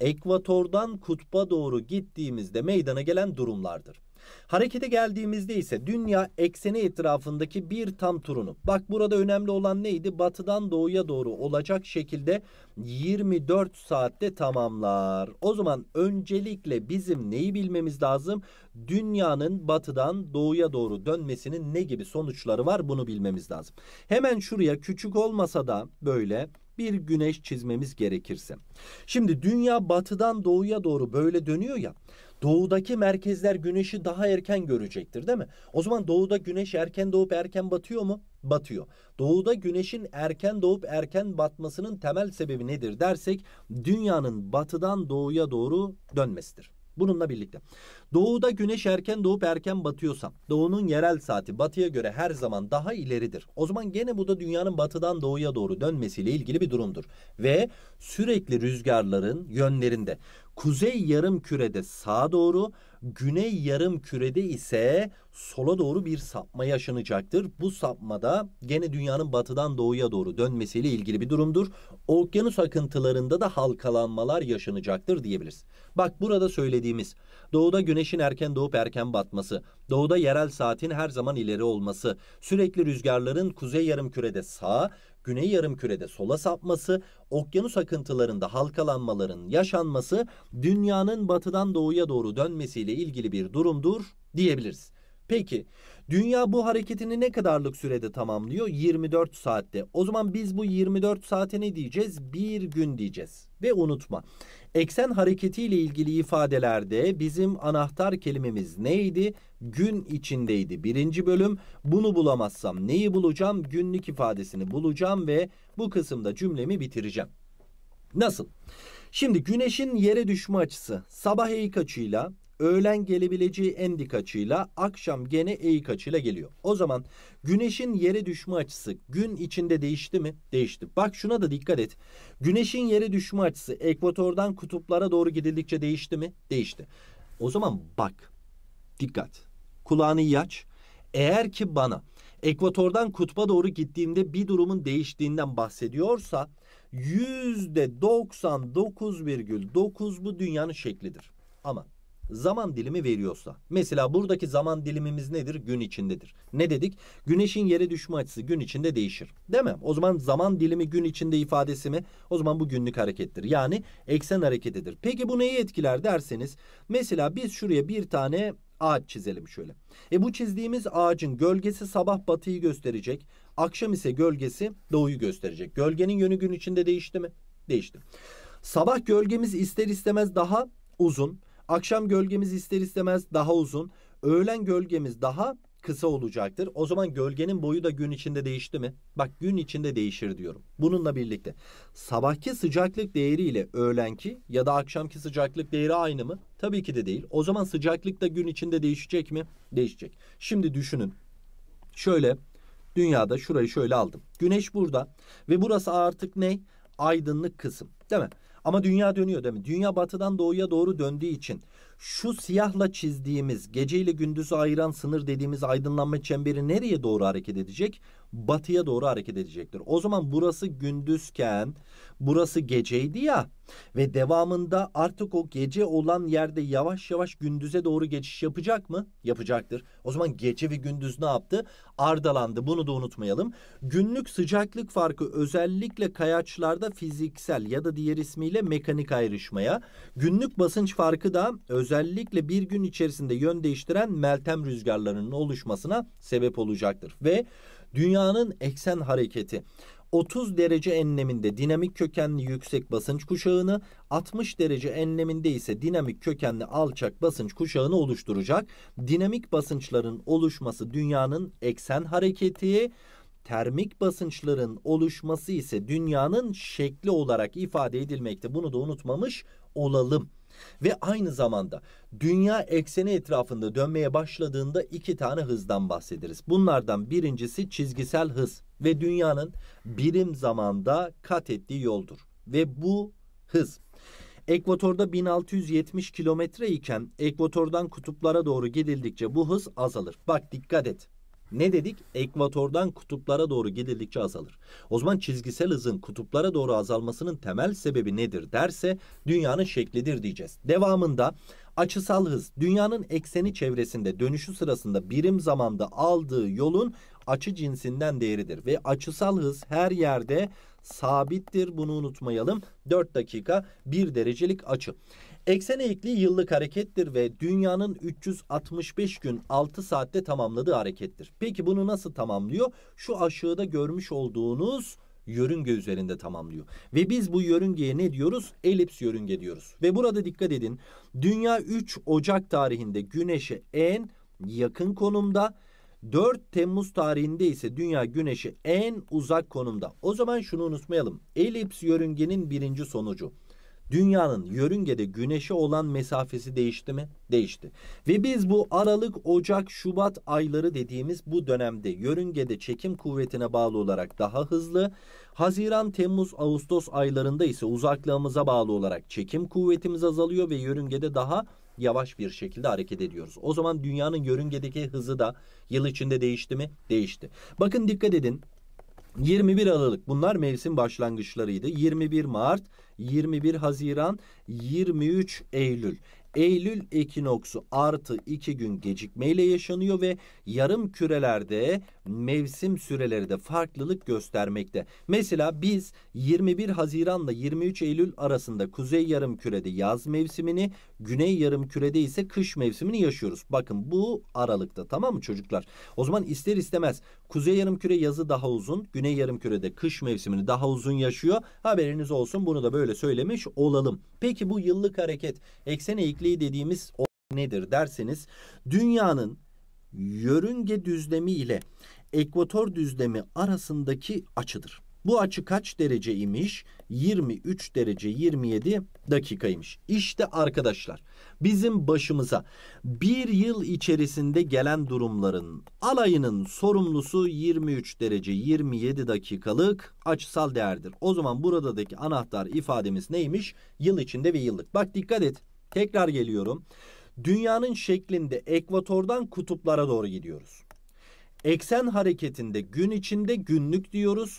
ekvatordan kutba doğru gittiğimizde meydana gelen durumlardır. Harekete geldiğimizde ise dünya ekseni etrafındaki bir tam turunu. Bak burada önemli olan neydi? Batıdan doğuya doğru olacak şekilde 24 saatte tamamlar. O zaman öncelikle bizim neyi bilmemiz lazım? Dünyanın batıdan doğuya doğru dönmesinin ne gibi sonuçları var bunu bilmemiz lazım. Hemen şuraya küçük olmasa da böyle bir güneş çizmemiz gerekirse. Şimdi dünya batıdan doğuya doğru böyle dönüyor ya. Doğudaki merkezler güneşi daha erken görecektir değil mi? O zaman doğuda güneş erken doğup erken batıyor mu? Batıyor. Doğuda güneşin erken doğup erken batmasının temel sebebi nedir dersek dünyanın batıdan doğuya doğru dönmesidir. Bununla birlikte doğuda güneş erken doğup erken batıyorsa doğunun yerel saati batıya göre her zaman daha ileridir. O zaman gene bu da dünyanın batıdan doğuya doğru dönmesiyle ilgili bir durumdur. Ve sürekli rüzgarların yönlerinde kuzey yarım kürede sağa doğru güney yarım kürede ise sola doğru bir sapma yaşanacaktır. Bu sapmada gene dünyanın batıdan doğuya doğru dönmesiyle ilgili bir durumdur. Okyanus akıntılarında da halkalanmalar yaşanacaktır diyebiliriz. Bak burada söylediğimiz doğuda güneşin erken doğup erken batması, doğuda yerel saatin her zaman ileri olması, sürekli rüzgarların kuzey yarım kürede sağa, güney yarım kürede sola sapması, okyanus akıntılarında halkalanmaların yaşanması dünyanın batıdan doğuya doğru dönmesiyle ilgili bir durumdur diyebiliriz. Peki dünya bu hareketini ne kadarlık sürede tamamlıyor? 24 saatte. O zaman biz bu 24 saate ne diyeceğiz? Bir gün diyeceğiz. Ve unutma eksen hareketiyle ilgili ifadelerde bizim anahtar kelimemiz neydi? Gün içindeydi. Birinci bölüm bunu bulamazsam neyi bulacağım? Günlük ifadesini bulacağım ve bu kısımda cümlemi bitireceğim. Nasıl? Şimdi güneşin yere düşme açısı sabah eğik açıyla öğlen gelebileceği endik açıyla akşam gene eğik açıyla geliyor. O zaman güneşin yere düşme açısı gün içinde değişti mi? Değişti. Bak şuna da dikkat et. Güneşin yere düşme açısı ekvatordan kutuplara doğru gidildikçe değişti mi? Değişti. O zaman bak dikkat kulağını iyi aç. Eğer ki bana ekvatordan kutba doğru gittiğimde bir durumun değiştiğinden bahsediyorsa %99,9 bu dünyanın şeklidir. Ama zaman dilimi veriyorsa. Mesela buradaki zaman dilimimiz nedir? Gün içindedir. Ne dedik? Güneşin yere düşme açısı gün içinde değişir. Değil mi? O zaman zaman dilimi gün içinde ifadesi mi? O zaman bu günlük harekettir. Yani eksen hareketidir. Peki bu neyi etkiler derseniz mesela biz şuraya bir tane ağaç çizelim şöyle. E bu çizdiğimiz ağacın gölgesi sabah batıyı gösterecek. Akşam ise gölgesi doğuyu gösterecek. Gölgenin yönü gün içinde değişti mi? Değişti. Sabah gölgemiz ister istemez daha uzun. Akşam gölgemiz ister istemez daha uzun. Öğlen gölgemiz daha kısa olacaktır. O zaman gölgenin boyu da gün içinde değişti mi? Bak gün içinde değişir diyorum. Bununla birlikte sabahki sıcaklık değeri ile öğlenki ya da akşamki sıcaklık değeri aynı mı? Tabii ki de değil. O zaman sıcaklık da gün içinde değişecek mi? Değişecek. Şimdi düşünün. Şöyle dünyada şurayı şöyle aldım. Güneş burada ve burası artık ne? Aydınlık kısım. Değil mi? Ama dünya dönüyor değil mi? Dünya batıdan doğuya doğru döndüğü için şu siyahla çizdiğimiz geceyle gündüzü ayıran sınır dediğimiz aydınlanma çemberi nereye doğru hareket edecek? Batıya doğru hareket edecektir. O zaman burası gündüzken Burası geceydi ya ve devamında artık o gece olan yerde yavaş yavaş gündüze doğru geçiş yapacak mı? Yapacaktır. O zaman gece ve gündüz ne yaptı? Ardalandı. Bunu da unutmayalım. Günlük sıcaklık farkı özellikle kayaçlarda fiziksel ya da diğer ismiyle mekanik ayrışmaya. Günlük basınç farkı da özellikle bir gün içerisinde yön değiştiren meltem rüzgarlarının oluşmasına sebep olacaktır. Ve dünyanın eksen hareketi. 30 derece enleminde dinamik kökenli yüksek basınç kuşağını, 60 derece enleminde ise dinamik kökenli alçak basınç kuşağını oluşturacak. Dinamik basınçların oluşması dünyanın eksen hareketi, termik basınçların oluşması ise dünyanın şekli olarak ifade edilmekte. Bunu da unutmamış olalım. Ve aynı zamanda dünya ekseni etrafında dönmeye başladığında iki tane hızdan bahsederiz. Bunlardan birincisi çizgisel hız ve dünyanın birim zamanda kat ettiği yoldur. Ve bu hız. Ekvatorda 1670 kilometre iken ekvatordan kutuplara doğru gidildikçe bu hız azalır. Bak dikkat et. Ne dedik? Ekvatordan kutuplara doğru gidildikçe azalır. O zaman çizgisel hızın kutuplara doğru azalmasının temel sebebi nedir derse dünyanın şeklidir diyeceğiz. Devamında açısal hız dünyanın ekseni çevresinde dönüşü sırasında birim zamanda aldığı yolun açı cinsinden değeridir. Ve açısal hız her yerde sabittir. Bunu unutmayalım. 4 dakika 1 derecelik açı. Eksen eğikli yıllık harekettir ve dünyanın 365 gün 6 saatte tamamladığı harekettir. Peki bunu nasıl tamamlıyor? Şu aşağıda görmüş olduğunuz yörünge üzerinde tamamlıyor. Ve biz bu yörüngeye ne diyoruz? Elips yörünge diyoruz. Ve burada dikkat edin. Dünya 3 Ocak tarihinde güneşe en yakın konumda 4 Temmuz tarihinde ise dünya güneşi en uzak konumda. O zaman şunu unutmayalım. Elips yörüngenin birinci sonucu. Dünyanın yörüngede güneşe olan mesafesi değişti mi? Değişti. Ve biz bu Aralık, Ocak, Şubat ayları dediğimiz bu dönemde yörüngede çekim kuvvetine bağlı olarak daha hızlı, Haziran, Temmuz, Ağustos aylarında ise uzaklığımıza bağlı olarak çekim kuvvetimiz azalıyor ve yörüngede daha hızlı yavaş bir şekilde hareket ediyoruz. O zaman dünyanın yörüngedeki hızı da yıl içinde değişti mi? Değişti. Bakın dikkat edin. 21 Aralık bunlar mevsim başlangıçlarıydı. 21 Mart, 21 Haziran, 23 Eylül. Eylül ekinoksu artı 2 gün gecikmeyle yaşanıyor ve yarım kürelerde mevsim süreleri de farklılık göstermekte. Mesela biz 21 Haziran ile 23 Eylül arasında kuzey yarım kürede yaz mevsimini, güney yarım kürede ise kış mevsimini yaşıyoruz. Bakın bu aralıkta tamam mı çocuklar? O zaman ister istemez Kuzey yarımküre yazı daha uzun, güney yarımkürede kış mevsimini daha uzun yaşıyor. Haberiniz olsun bunu da böyle söylemiş olalım. Peki bu yıllık hareket eksen eğikliği dediğimiz o nedir derseniz dünyanın yörünge düzlemi ile ekvator düzlemi arasındaki açıdır. Bu açı kaç derece imiş? 23 derece 27 dakikaymış. İşte arkadaşlar bizim başımıza bir yıl içerisinde gelen durumların alayının sorumlusu 23 derece 27 dakikalık açısal değerdir. O zaman buradaki anahtar ifademiz neymiş? Yıl içinde ve yıllık. Bak dikkat et tekrar geliyorum. Dünyanın şeklinde ekvatordan kutuplara doğru gidiyoruz. Eksen hareketinde gün içinde günlük diyoruz.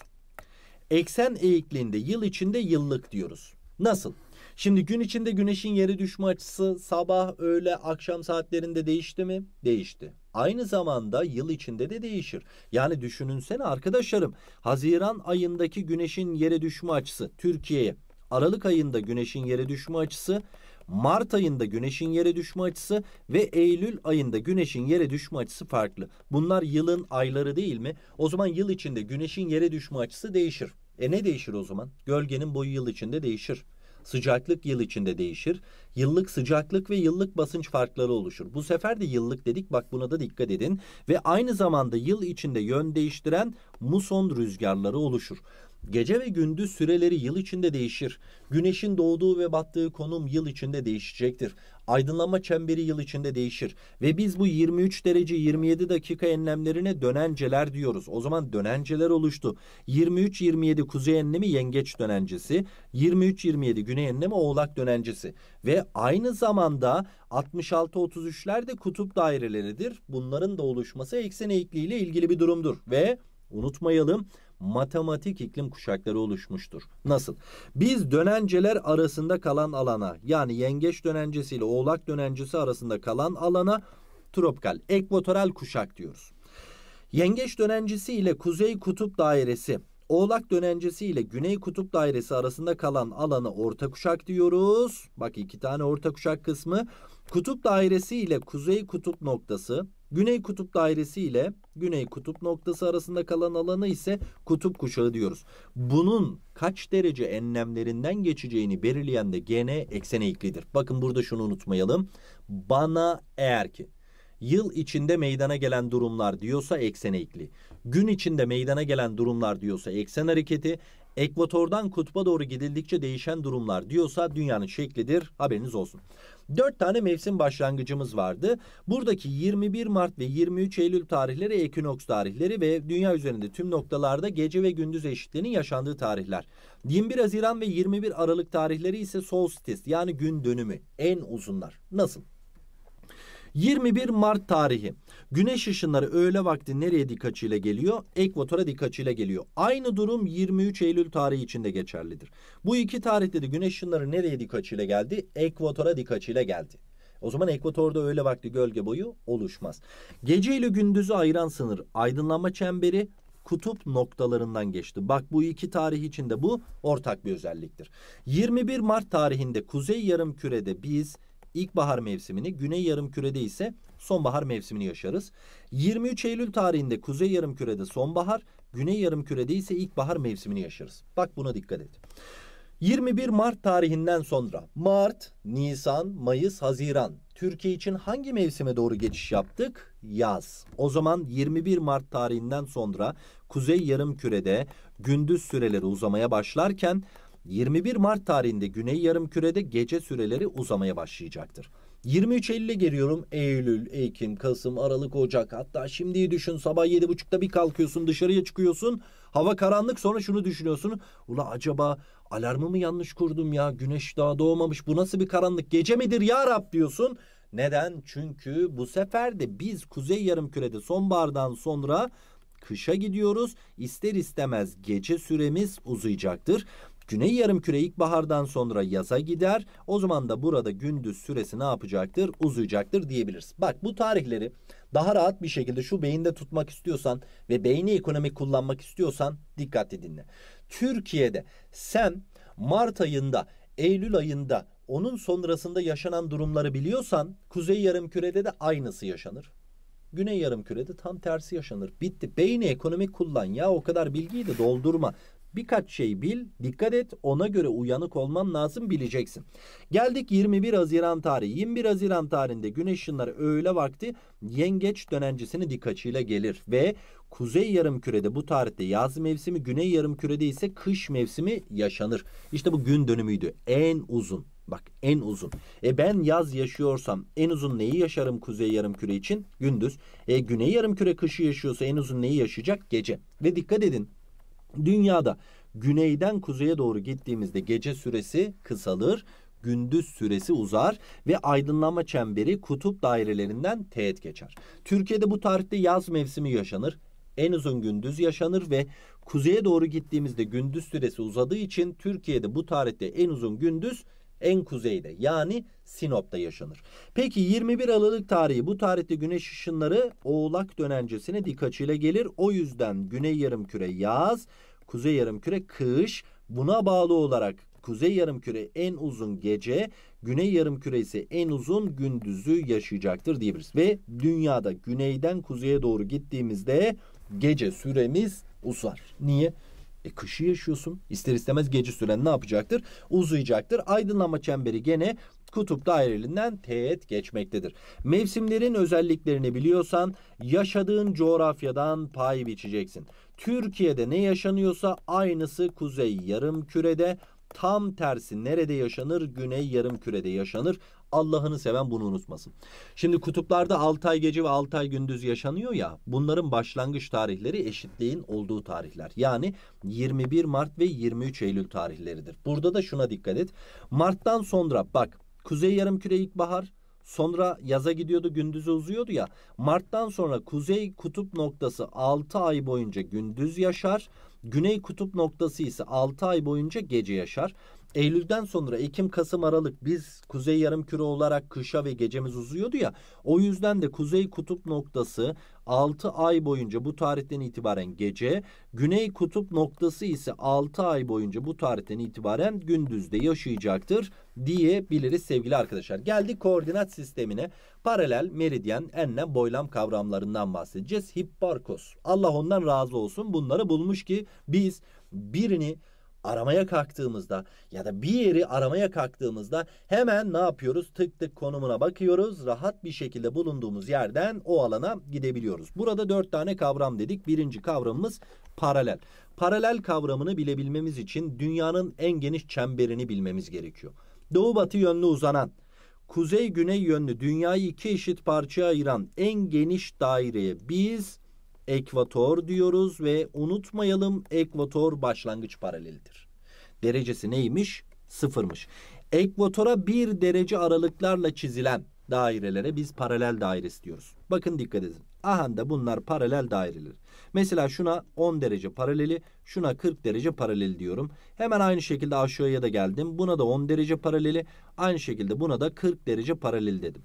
Eksen eğikliğinde yıl içinde yıllık diyoruz. Nasıl? Şimdi gün içinde güneşin yeri düşme açısı sabah, öğle, akşam saatlerinde değişti mi? Değişti. Aynı zamanda yıl içinde de değişir. Yani düşününsene arkadaşlarım. Haziran ayındaki güneşin yere düşme açısı Türkiye'ye Aralık ayında güneşin yere düşme açısı Mart ayında güneşin yere düşme açısı ve Eylül ayında güneşin yere düşme açısı farklı. Bunlar yılın ayları değil mi? O zaman yıl içinde güneşin yere düşme açısı değişir. E ne değişir o zaman? Gölgenin boyu yıl içinde değişir. Sıcaklık yıl içinde değişir. Yıllık sıcaklık ve yıllık basınç farkları oluşur. Bu sefer de yıllık dedik bak buna da dikkat edin. Ve aynı zamanda yıl içinde yön değiştiren muson rüzgarları oluşur. Gece ve gündüz süreleri yıl içinde değişir. Güneşin doğduğu ve battığı konum yıl içinde değişecektir. Aydınlanma çemberi yıl içinde değişir ve biz bu 23 derece 27 dakika enlemlerine dönenceler diyoruz. O zaman dönenceler oluştu. 23-27 kuzey enlemi yengeç dönencesi, 23-27 güney enlemi oğlak dönencesi ve aynı zamanda 66-33'ler de kutup daireleridir. Bunların da oluşması eksen eğikliği ile ilgili bir durumdur ve unutmayalım matematik iklim kuşakları oluşmuştur. Nasıl? Biz dönenceler arasında kalan alana yani yengeç dönencesi ile oğlak dönencesi arasında kalan alana tropikal, ekvatoral kuşak diyoruz. Yengeç dönencesi ile kuzey kutup dairesi Oğlak dönencesi ile Güney Kutup Dairesi arasında kalan alanı orta kuşak diyoruz. Bak iki tane orta kuşak kısmı. Kutup Dairesi ile Kuzey Kutup noktası Güney kutup dairesi ile güney kutup noktası arasında kalan alanı ise kutup kuşağı diyoruz. Bunun kaç derece enlemlerinden geçeceğini belirleyen de gene eksen eğiklidir. Bakın burada şunu unutmayalım. Bana eğer ki yıl içinde meydana gelen durumlar diyorsa eksen eğikli. Gün içinde meydana gelen durumlar diyorsa eksen hareketi. Ekvatordan kutba doğru gidildikçe değişen durumlar diyorsa dünyanın şeklidir haberiniz olsun. 4 tane mevsim başlangıcımız vardı. Buradaki 21 Mart ve 23 Eylül tarihleri ekinoks tarihleri ve dünya üzerinde tüm noktalarda gece ve gündüz eşitliğinin yaşandığı tarihler. 21 Haziran ve 21 Aralık tarihleri ise solstis yani gün dönümü en uzunlar. Nasıl? 21 Mart tarihi. Güneş ışınları öğle vakti nereye dik açıyla geliyor? Ekvatora dik açıyla geliyor. Aynı durum 23 Eylül tarihi için de geçerlidir. Bu iki tarihte de güneş ışınları nereye dik açıyla geldi? Ekvatora dik açıyla geldi. O zaman ekvatorda öğle vakti gölge boyu oluşmaz. Gece ile gündüzü ayıran sınır aydınlanma çemberi kutup noktalarından geçti. Bak bu iki tarih içinde bu ortak bir özelliktir. 21 Mart tarihinde Kuzey yarım kürede biz ilkbahar mevsimini, güney yarım kürede ise sonbahar mevsimini yaşarız. 23 Eylül tarihinde kuzey yarım kürede sonbahar, güney yarım kürede ise ilkbahar mevsimini yaşarız. Bak buna dikkat et. 21 Mart tarihinden sonra Mart, Nisan, Mayıs, Haziran Türkiye için hangi mevsime doğru geçiş yaptık? Yaz. O zaman 21 Mart tarihinden sonra Kuzey Yarımküre'de gündüz süreleri uzamaya başlarken 21 Mart tarihinde Güney Yarımküre'de gece süreleri uzamaya başlayacaktır. 23 Eylül'e geliyorum. Eylül, Ekim, Kasım, Aralık, Ocak. Hatta şimdiyi düşün sabah 7.30'da bir kalkıyorsun dışarıya çıkıyorsun. Hava karanlık sonra şunu düşünüyorsun. Ula acaba alarmımı yanlış kurdum ya? Güneş daha doğmamış. Bu nasıl bir karanlık? Gece midir ya Rab diyorsun. Neden? Çünkü bu sefer de biz Kuzey Yarımküre'de sonbahardan sonra kışa gidiyoruz. İster istemez gece süremiz uzayacaktır. Güney yarımküre ilkbahardan sonra yaza gider. O zaman da burada gündüz süresi ne yapacaktır? Uzayacaktır diyebiliriz. Bak bu tarihleri daha rahat bir şekilde şu beyinde tutmak istiyorsan ve beyni ekonomik kullanmak istiyorsan dikkatli dinle. Türkiye'de sen Mart ayında, Eylül ayında onun sonrasında yaşanan durumları biliyorsan Kuzey yarımkürede de aynısı yaşanır. Güney yarımkürede tam tersi yaşanır. Bitti. Beyni ekonomik kullan ya o kadar bilgiyi de doldurma. Birkaç şey bil, dikkat et, ona göre uyanık olman lazım bileceksin. Geldik 21 Haziran tarihi. 21 Haziran tarihinde güneş ışınları öğle vakti yengeç dönencisini dik açıyla gelir ve kuzey yarım kürede bu tarihte yaz mevsimi, güney yarım kürede ise kış mevsimi yaşanır. İşte bu gün dönümüydü. En uzun. Bak en uzun. E ben yaz yaşıyorsam en uzun neyi yaşarım kuzey yarım küre için? Gündüz. E güney yarım küre kışı yaşıyorsa en uzun neyi yaşayacak? Gece. Ve dikkat edin Dünyada güneyden kuzeye doğru gittiğimizde gece süresi kısalır, gündüz süresi uzar ve aydınlanma çemberi kutup dairelerinden teğet geçer. Türkiye'de bu tarihte yaz mevsimi yaşanır. En uzun gündüz yaşanır ve kuzeye doğru gittiğimizde gündüz süresi uzadığı için Türkiye'de bu tarihte en uzun gündüz en kuzeyde yani Sinop'ta yaşanır. Peki 21 Aralık tarihi bu tarihte güneş ışınları Oğlak dönencesine dik açıyla gelir. O yüzden güney yarımküre yaz, kuzey yarımküre kış. Buna bağlı olarak kuzey yarımküre en uzun gece, güney yarımküre ise en uzun gündüzü yaşayacaktır diyebiliriz. Ve dünyada güneyden kuzeye doğru gittiğimizde gece süremiz uzar. Niye? E kışı yaşıyorsun. İster istemez gece süren ne yapacaktır? Uzayacaktır. Aydınlama çemberi gene kutup dairelinden teğet geçmektedir. Mevsimlerin özelliklerini biliyorsan yaşadığın coğrafyadan pay biçeceksin. Türkiye'de ne yaşanıyorsa aynısı kuzey yarım kürede tam tersi nerede yaşanır? Güney yarım kürede yaşanır. Allah'ını seven bunu unutmasın. Şimdi kutuplarda 6 ay gece ve 6 ay gündüz yaşanıyor ya bunların başlangıç tarihleri eşitliğin olduğu tarihler. Yani 21 Mart ve 23 Eylül tarihleridir. Burada da şuna dikkat et. Mart'tan sonra bak Kuzey Yarımküre ilkbahar, Sonra yaza gidiyordu gündüzü uzuyordu ya. Mart'tan sonra kuzey kutup noktası 6 ay boyunca gündüz yaşar. Güney kutup noktası ise 6 ay boyunca gece yaşar. Eylül'den sonra Ekim, Kasım, Aralık biz kuzey yarımküre olarak kışa ve gecemiz uzuyordu ya. O yüzden de kuzey kutup noktası 6 ay boyunca bu tarihten itibaren gece, güney kutup noktası ise 6 ay boyunca bu tarihten itibaren gündüzde yaşayacaktır diyebiliriz sevgili arkadaşlar. Geldik koordinat sistemine. Paralel, meridyen, enlem, boylam kavramlarından bahsedeceğiz. Hipparkos. Allah ondan razı olsun. Bunları bulmuş ki biz birini aramaya kalktığımızda ya da bir yeri aramaya kalktığımızda hemen ne yapıyoruz? Tık tık konumuna bakıyoruz. Rahat bir şekilde bulunduğumuz yerden o alana gidebiliyoruz. Burada dört tane kavram dedik. Birinci kavramımız paralel. Paralel kavramını bilebilmemiz için dünyanın en geniş çemberini bilmemiz gerekiyor. Doğu batı yönlü uzanan, kuzey güney yönlü dünyayı iki eşit parçaya ayıran en geniş daireye biz ekvator diyoruz ve unutmayalım ekvator başlangıç paralelidir. Derecesi neymiş? Sıfırmış. Ekvatora bir derece aralıklarla çizilen dairelere biz paralel dairesi diyoruz. Bakın dikkat edin. Aha da bunlar paralel daireler. Mesela şuna 10 derece paraleli, şuna 40 derece paralel diyorum. Hemen aynı şekilde aşağıya da geldim. Buna da 10 derece paraleli, aynı şekilde buna da 40 derece paralel dedim.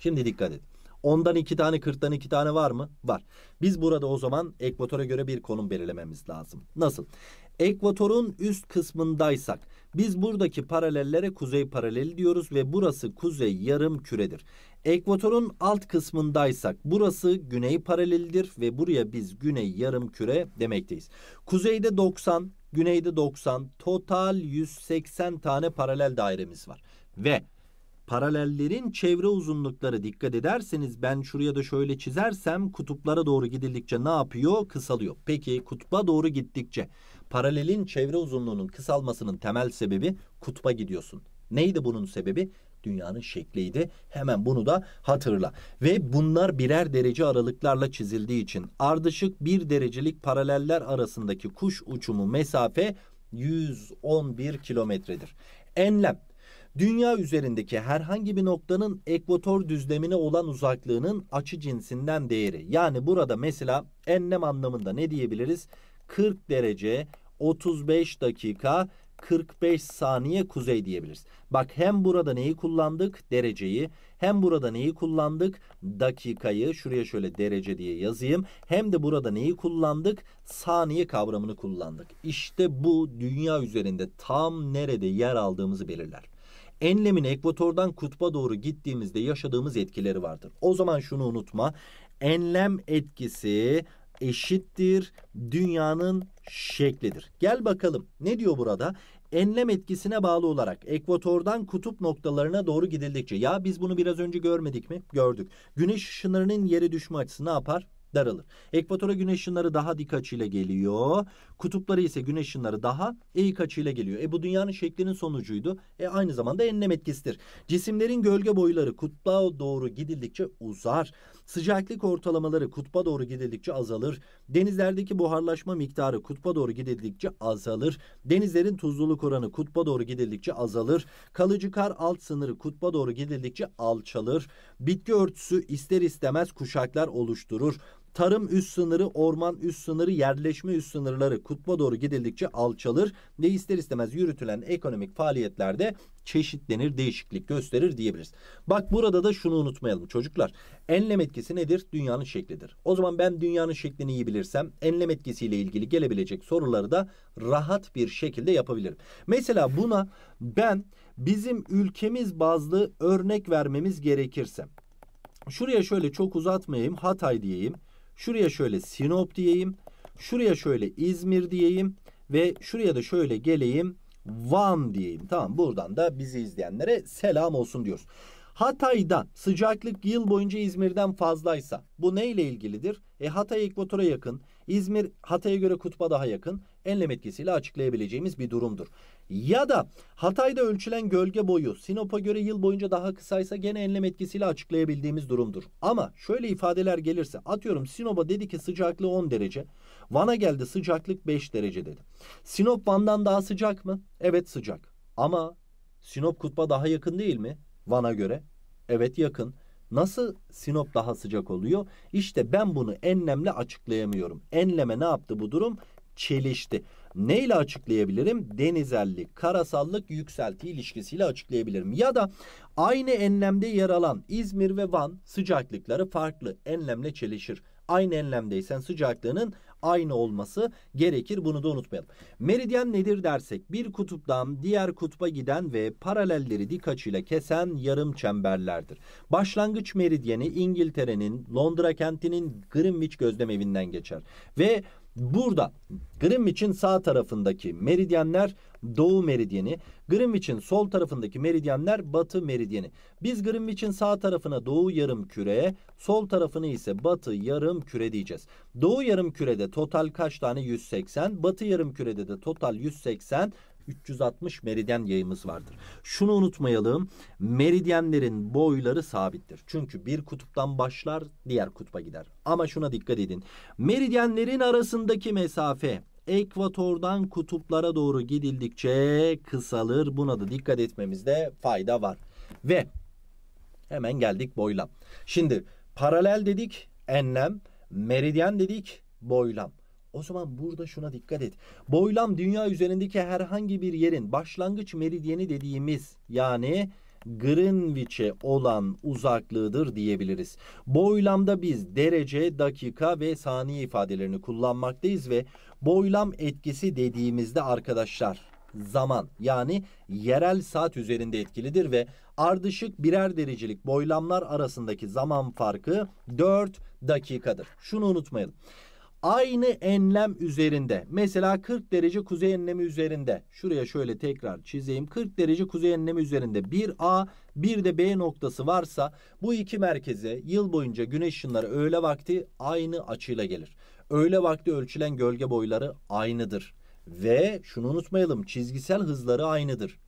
Şimdi dikkat edin. Ondan iki tane 40'tan iki tane var mı? Var. Biz burada o zaman ekvatora göre bir konum belirlememiz lazım. Nasıl? Ekvatorun üst kısmındaysak biz buradaki paralellere kuzey paraleli diyoruz ve burası kuzey yarım küredir. Ekvatorun alt kısmındaysak burası güney paralelidir ve buraya biz güney yarım küre demekteyiz. Kuzeyde 90, güneyde 90, total 180 tane paralel dairemiz var. Ve paralellerin çevre uzunlukları dikkat ederseniz ben şuraya da şöyle çizersem kutuplara doğru gidildikçe ne yapıyor? Kısalıyor. Peki kutba doğru gittikçe paralelin çevre uzunluğunun kısalmasının temel sebebi kutba gidiyorsun. Neydi bunun sebebi? Dünyanın şekliydi. Hemen bunu da hatırla. Ve bunlar birer derece aralıklarla çizildiği için ardışık bir derecelik paraleller arasındaki kuş uçumu mesafe 111 kilometredir. Enlem Dünya üzerindeki herhangi bir noktanın ekvator düzlemine olan uzaklığının açı cinsinden değeri. Yani burada mesela enlem anlamında ne diyebiliriz? 40 derece 35 dakika 45 saniye kuzey diyebiliriz. Bak hem burada neyi kullandık? Dereceyi. Hem burada neyi kullandık? Dakikayı. Şuraya şöyle derece diye yazayım. Hem de burada neyi kullandık? Saniye kavramını kullandık. İşte bu dünya üzerinde tam nerede yer aldığımızı belirler enlemin ekvatordan kutba doğru gittiğimizde yaşadığımız etkileri vardır. O zaman şunu unutma. Enlem etkisi eşittir dünyanın şeklidir. Gel bakalım ne diyor burada? Enlem etkisine bağlı olarak ekvatordan kutup noktalarına doğru gidildikçe ya biz bunu biraz önce görmedik mi? Gördük. Güneş ışınlarının yere düşme açısı ne yapar? daralır. Ekvatora güneş ışınları daha dik açıyla geliyor. Kutupları ise güneş ışınları daha eğik açıyla geliyor. E bu dünyanın şeklinin sonucuydu. E aynı zamanda enlem etkisidir. Cisimlerin gölge boyları kutba doğru gidildikçe uzar. Sıcaklık ortalamaları kutba doğru gidildikçe azalır. Denizlerdeki buharlaşma miktarı kutba doğru gidildikçe azalır. Denizlerin tuzluluk oranı kutba doğru gidildikçe azalır. Kalıcı kar alt sınırı kutba doğru gidildikçe alçalır. Bitki örtüsü ister istemez kuşaklar oluşturur. Tarım üst sınırı, orman üst sınırı, yerleşme üst sınırları kutba doğru gidildikçe alçalır ve ister istemez yürütülen ekonomik faaliyetlerde çeşitlenir, değişiklik gösterir diyebiliriz. Bak burada da şunu unutmayalım çocuklar. Enlem etkisi nedir? Dünyanın şeklidir. O zaman ben dünyanın şeklini iyi bilirsem enlem etkisiyle ilgili gelebilecek soruları da rahat bir şekilde yapabilirim. Mesela buna ben bizim ülkemiz bazlı örnek vermemiz gerekirse şuraya şöyle çok uzatmayayım Hatay diyeyim. Şuraya şöyle Sinop diyeyim. Şuraya şöyle İzmir diyeyim. Ve şuraya da şöyle geleyim. Van diyeyim. Tamam buradan da bizi izleyenlere selam olsun diyoruz. Hatay'da sıcaklık yıl boyunca İzmir'den fazlaysa bu ne ile ilgilidir? E, Hatay ekvatora yakın, İzmir Hatay'a göre kutba daha yakın enlem etkisiyle açıklayabileceğimiz bir durumdur. Ya da Hatay'da ölçülen gölge boyu Sinop'a göre yıl boyunca daha kısaysa gene enlem etkisiyle açıklayabildiğimiz durumdur. Ama şöyle ifadeler gelirse atıyorum Sinop'a dedi ki sıcaklığı 10 derece. Van'a geldi sıcaklık 5 derece dedi. Sinop Van'dan daha sıcak mı? Evet sıcak. Ama Sinop kutba daha yakın değil mi? Van'a göre. Evet yakın. Nasıl Sinop daha sıcak oluyor? İşte ben bunu enlemle açıklayamıyorum. Enleme ne yaptı bu durum? Çelişti. Neyle açıklayabilirim? Denizellik, karasallık, yükselti ilişkisiyle açıklayabilirim. Ya da aynı enlemde yer alan İzmir ve Van sıcaklıkları farklı enlemle çelişir. Aynı enlemdeysen sıcaklığının aynı olması gerekir. Bunu da unutmayalım. Meridyen nedir dersek bir kutuptan diğer kutba giden ve paralelleri dik açıyla kesen yarım çemberlerdir. Başlangıç meridyeni İngiltere'nin Londra kentinin Greenwich gözlemevinden geçer ve Burada Greenwich'in sağ tarafındaki meridyenler doğu meridyeni, Greenwich'in sol tarafındaki meridyenler batı meridyeni. Biz Greenwich'in sağ tarafına doğu yarım küreye, sol tarafını ise batı yarım küre diyeceğiz. Doğu yarım kürede total kaç tane? 180. Batı yarım kürede de total 180. 360 meridyen yayımız vardır. Şunu unutmayalım. Meridyenlerin boyları sabittir. Çünkü bir kutuptan başlar diğer kutba gider. Ama şuna dikkat edin. Meridyenlerin arasındaki mesafe ekvatordan kutuplara doğru gidildikçe kısalır. Buna da dikkat etmemizde fayda var. Ve hemen geldik boylam. Şimdi paralel dedik enlem, meridyen dedik boylam. O zaman burada şuna dikkat et. Boylam dünya üzerindeki herhangi bir yerin başlangıç meridyeni dediğimiz yani Greenwich'e olan uzaklığıdır diyebiliriz. Boylamda biz derece, dakika ve saniye ifadelerini kullanmaktayız ve Boylam etkisi dediğimizde arkadaşlar zaman yani yerel saat üzerinde etkilidir ve ardışık birer derecelik boylamlar arasındaki zaman farkı 4 dakikadır. Şunu unutmayalım. Aynı enlem üzerinde mesela 40 derece kuzey enlemi üzerinde şuraya şöyle tekrar çizeyim 40 derece kuzey enlemi üzerinde bir A bir de B noktası varsa bu iki merkeze yıl boyunca güneş ışınları öğle vakti aynı açıyla gelir. Öğle vakti ölçülen gölge boyları aynıdır. Ve şunu unutmayalım çizgisel hızları aynıdır.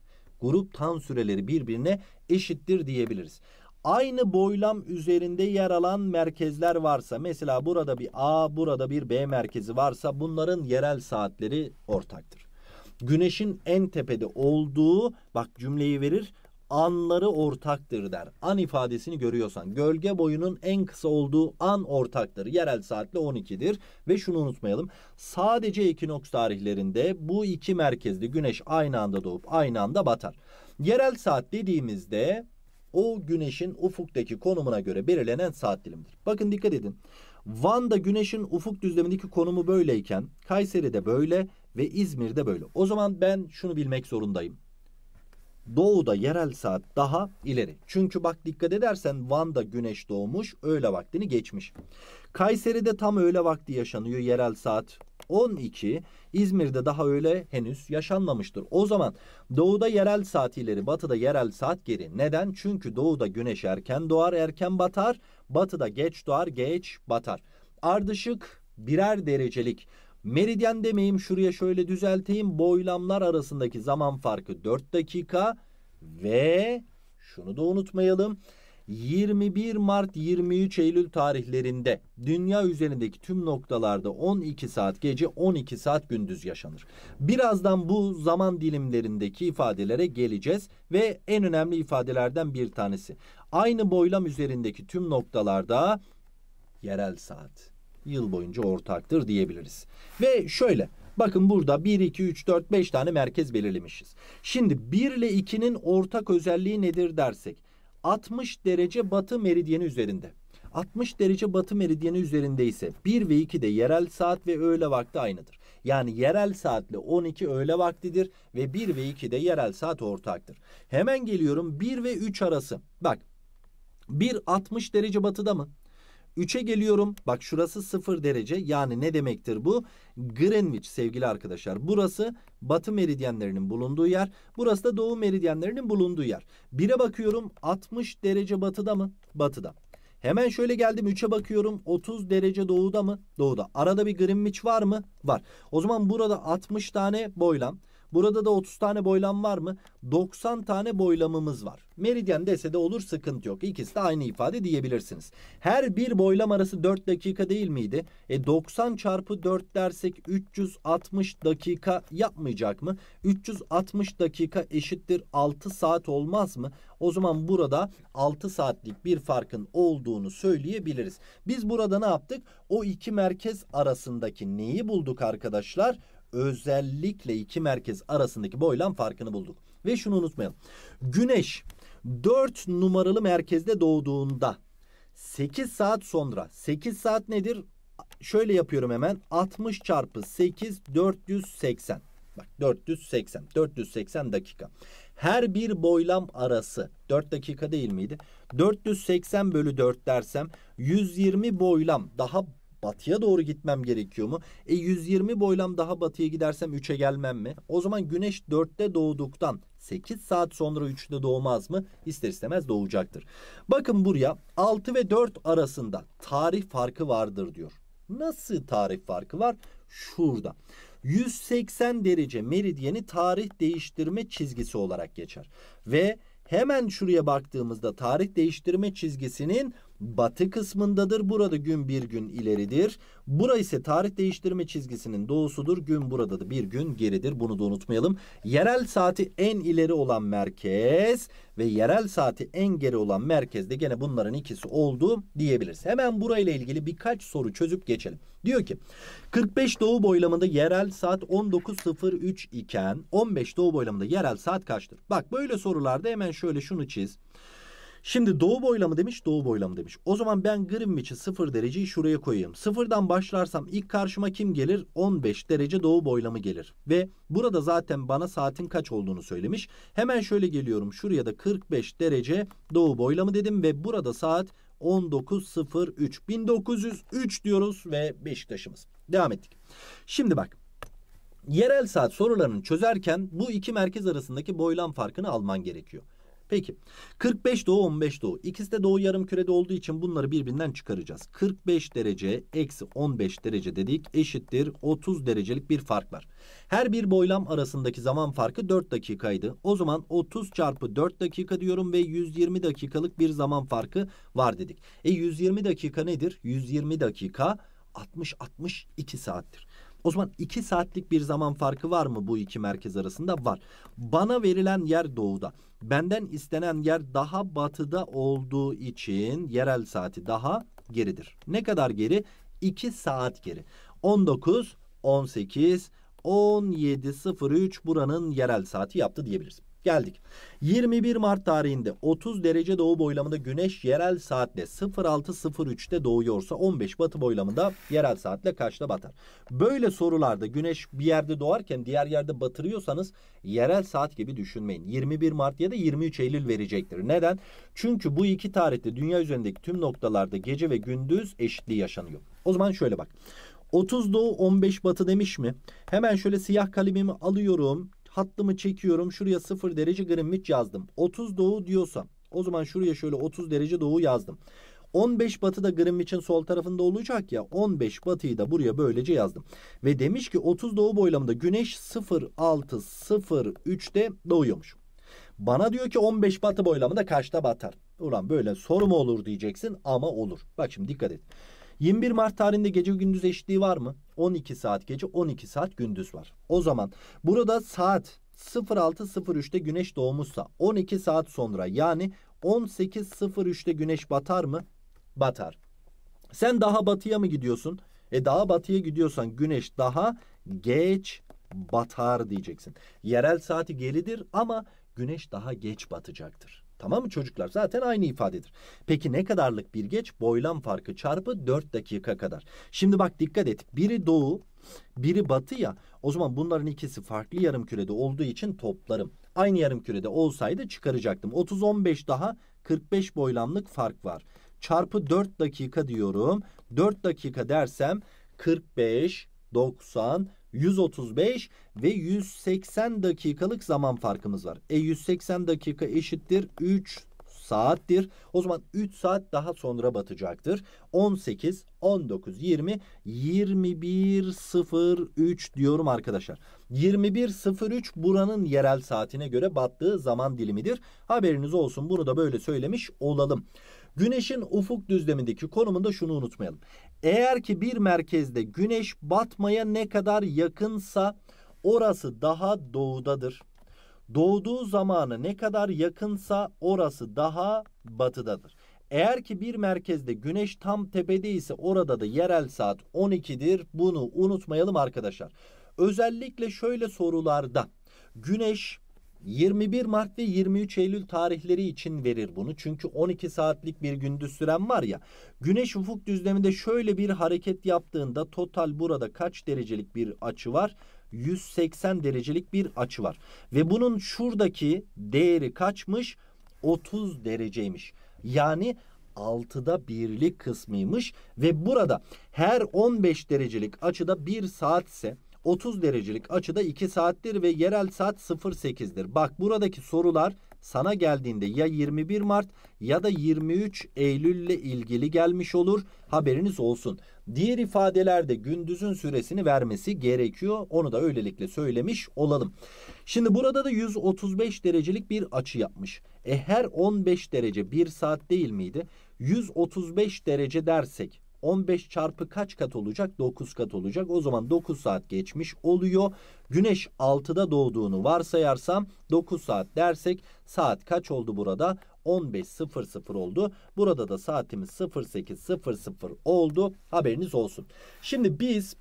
Grup tan süreleri birbirine eşittir diyebiliriz. Aynı boylam üzerinde yer alan merkezler varsa mesela burada bir A burada bir B merkezi varsa bunların yerel saatleri ortaktır. Güneşin en tepede olduğu bak cümleyi verir anları ortaktır der. An ifadesini görüyorsan gölge boyunun en kısa olduğu an ortaktır. Yerel saatle 12'dir ve şunu unutmayalım. Sadece ekinoks tarihlerinde bu iki merkezli güneş aynı anda doğup aynı anda batar. Yerel saat dediğimizde o güneşin ufuktaki konumuna göre belirlenen saat dilimidir. Bakın dikkat edin. Van'da güneşin ufuk düzlemindeki konumu böyleyken Kayseri'de böyle ve İzmir'de böyle. O zaman ben şunu bilmek zorundayım. Doğuda yerel saat daha ileri. Çünkü bak dikkat edersen Van'da güneş doğmuş, öğle vaktini geçmiş. Kayseri'de tam öğle vakti yaşanıyor yerel saat 12. İzmir'de daha öyle henüz yaşanmamıştır. O zaman doğuda yerel saat ileri, batıda yerel saat geri. Neden? Çünkü doğuda güneş erken doğar, erken batar. Batıda geç doğar, geç batar. Ardışık birer derecelik Meridyen demeyeyim şuraya şöyle düzelteyim. Boylamlar arasındaki zaman farkı 4 dakika ve şunu da unutmayalım. 21 Mart 23 Eylül tarihlerinde dünya üzerindeki tüm noktalarda 12 saat gece 12 saat gündüz yaşanır. Birazdan bu zaman dilimlerindeki ifadelere geleceğiz ve en önemli ifadelerden bir tanesi. Aynı boylam üzerindeki tüm noktalarda yerel saat yıl boyunca ortaktır diyebiliriz. Ve şöyle bakın burada 1, 2, 3, 4, 5 tane merkez belirlemişiz. Şimdi 1 ile 2'nin ortak özelliği nedir dersek 60 derece batı meridyeni üzerinde. 60 derece batı meridyeni üzerinde ise 1 ve 2 de yerel saat ve öğle vakti aynıdır. Yani yerel saatle 12 öğle vaktidir ve 1 ve 2 de yerel saat ortaktır. Hemen geliyorum 1 ve 3 arası. Bak 1 60 derece batıda mı? 3'e geliyorum. Bak şurası 0 derece. Yani ne demektir bu? Greenwich sevgili arkadaşlar. Burası batı meridyenlerinin bulunduğu yer. Burası da doğu meridyenlerinin bulunduğu yer. 1'e bakıyorum 60 derece batıda mı? Batıda. Hemen şöyle geldim 3'e bakıyorum 30 derece doğuda mı? Doğuda. Arada bir Greenwich var mı? Var. O zaman burada 60 tane boylam. Burada da 30 tane boylam var mı? 90 tane boylamımız var. Meridyen dese de olur sıkıntı yok. İkisi de aynı ifade diyebilirsiniz. Her bir boylam arası 4 dakika değil miydi? E 90 çarpı 4 dersek 360 dakika yapmayacak mı? 360 dakika eşittir 6 saat olmaz mı? O zaman burada 6 saatlik bir farkın olduğunu söyleyebiliriz. Biz burada ne yaptık? O iki merkez arasındaki neyi bulduk arkadaşlar? özellikle iki merkez arasındaki boylam farkını bulduk. Ve şunu unutmayalım. Güneş 4 numaralı merkezde doğduğunda 8 saat sonra 8 saat nedir? Şöyle yapıyorum hemen 60 çarpı 8 480. Bak 480 480 dakika. Her bir boylam arası 4 dakika değil miydi? 480 bölü 4 dersem 120 boylam daha batıya doğru gitmem gerekiyor mu? E 120 boylam daha batıya gidersem 3'e gelmem mi? O zaman güneş 4'te doğduktan 8 saat sonra 3'te doğmaz mı? İster istemez doğacaktır. Bakın buraya 6 ve 4 arasında tarih farkı vardır diyor. Nasıl tarih farkı var? Şurada. 180 derece meridyeni tarih değiştirme çizgisi olarak geçer. Ve hemen şuraya baktığımızda tarih değiştirme çizgisinin batı kısmındadır. Burada gün bir gün ileridir. Bura ise tarih değiştirme çizgisinin doğusudur. Gün burada da bir gün geridir. Bunu da unutmayalım. Yerel saati en ileri olan merkez ve yerel saati en geri olan merkezde gene bunların ikisi oldu diyebiliriz. Hemen burayla ilgili birkaç soru çözüp geçelim. Diyor ki 45 doğu boylamında yerel saat 19.03 iken 15 doğu boylamında yerel saat kaçtır? Bak böyle sorularda hemen şöyle şunu çiz. Şimdi doğu boylamı demiş, doğu boylamı demiş. O zaman ben Greenwich'i 0 dereceyi şuraya koyayım. 0'dan başlarsam ilk karşıma kim gelir? 15 derece doğu boylamı gelir. Ve burada zaten bana saatin kaç olduğunu söylemiş. Hemen şöyle geliyorum. Şuraya da 45 derece doğu boylamı dedim ve burada saat 19.03. 1903 diyoruz ve Beşiktaş'ımız. Devam ettik. Şimdi bak yerel saat sorularını çözerken bu iki merkez arasındaki boylam farkını alman gerekiyor. Peki 45 doğu 15 doğu. ikisi de doğu yarım kürede olduğu için bunları birbirinden çıkaracağız. 45 derece eksi 15 derece dedik eşittir 30 derecelik bir fark var. Her bir boylam arasındaki zaman farkı 4 dakikaydı. O zaman 30 çarpı 4 dakika diyorum ve 120 dakikalık bir zaman farkı var dedik. E 120 dakika nedir? 120 dakika 60 62 saattir. O zaman 2 saatlik bir zaman farkı var mı bu iki merkez arasında? Var. Bana verilen yer doğuda. Benden istenen yer daha batıda olduğu için yerel saati daha geridir. Ne kadar geri? 2 saat geri. 19, 18, 17.03 buranın yerel saati yaptı diyebiliriz geldik. 21 Mart tarihinde 30 derece doğu boylamında güneş yerel saatle 06.03'te doğuyorsa 15 batı boylamında yerel saatle kaçta batar? Böyle sorularda güneş bir yerde doğarken diğer yerde batırıyorsanız yerel saat gibi düşünmeyin. 21 Mart ya da 23 Eylül verecektir. Neden? Çünkü bu iki tarihte dünya üzerindeki tüm noktalarda gece ve gündüz eşitliği yaşanıyor. O zaman şöyle bak. 30 doğu 15 batı demiş mi? Hemen şöyle siyah kalemimi alıyorum. Hattımı çekiyorum. Şuraya 0 derece Greenwich yazdım. 30 doğu diyorsa o zaman şuraya şöyle 30 derece doğu yazdım. 15 batı da Greenwich'in sol tarafında olacak ya 15 batıyı da buraya böylece yazdım. Ve demiş ki 30 doğu boylamında güneş 06.03'te doğuyormuş. Bana diyor ki 15 batı boylamında kaçta batar? Ulan böyle soru mu olur diyeceksin ama olur. Bak şimdi dikkat et. 21 Mart tarihinde gece gündüz eşitliği var mı? 12 saat gece 12 saat gündüz var. O zaman burada saat 06.03'te güneş doğmuşsa 12 saat sonra yani 18.03'te güneş batar mı? Batar. Sen daha batıya mı gidiyorsun? E daha batıya gidiyorsan güneş daha geç batar diyeceksin. Yerel saati gelidir ama güneş daha geç batacaktır. Tamam mı çocuklar? Zaten aynı ifadedir. Peki ne kadarlık bir geç? Boylam farkı çarpı 4 dakika kadar. Şimdi bak dikkat et. Biri doğu, biri batı ya. O zaman bunların ikisi farklı yarım kürede olduğu için toplarım. Aynı yarım kürede olsaydı çıkaracaktım. 30-15 daha 45 boylamlık fark var. Çarpı 4 dakika diyorum. 4 dakika dersem 45, 90, 135 ve 180 dakikalık zaman farkımız var. E 180 dakika eşittir 3 saattir. O zaman 3 saat daha sonra batacaktır. 18, 19, 20, 21.03 diyorum arkadaşlar. 21.03 buranın yerel saatine göre battığı zaman dilimidir. Haberiniz olsun bunu da böyle söylemiş olalım. Güneşin ufuk düzlemindeki konumunda şunu unutmayalım. Eğer ki bir merkezde güneş batmaya ne kadar yakınsa orası daha doğudadır. Doğduğu zamanı ne kadar yakınsa orası daha batıdadır. Eğer ki bir merkezde güneş tam tepede ise orada da yerel saat 12'dir. Bunu unutmayalım arkadaşlar. Özellikle şöyle sorularda güneş 21 Mart ve 23 Eylül tarihleri için verir bunu. Çünkü 12 saatlik bir gündüz süren var ya. Güneş ufuk düzleminde şöyle bir hareket yaptığında total burada kaç derecelik bir açı var? 180 derecelik bir açı var. Ve bunun şuradaki değeri kaçmış? 30 dereceymiş. Yani 6'da birlik kısmıymış ve burada her 15 derecelik açıda 1 saat ise 30 derecelik açıda 2 saattir ve yerel saat 08'dir. Bak buradaki sorular sana geldiğinde ya 21 Mart ya da 23 Eylül ile ilgili gelmiş olur. Haberiniz olsun. Diğer ifadelerde gündüzün süresini vermesi gerekiyor. Onu da öylelikle söylemiş olalım. Şimdi burada da 135 derecelik bir açı yapmış. E her 15 derece 1 saat değil miydi? 135 derece dersek 15 çarpı kaç kat olacak? 9 kat olacak. O zaman 9 saat geçmiş oluyor. Güneş 6'da doğduğunu varsayarsam 9 saat dersek saat kaç oldu burada? 15.00 oldu. Burada da saatimiz 08.00 oldu. Haberiniz olsun. Şimdi biz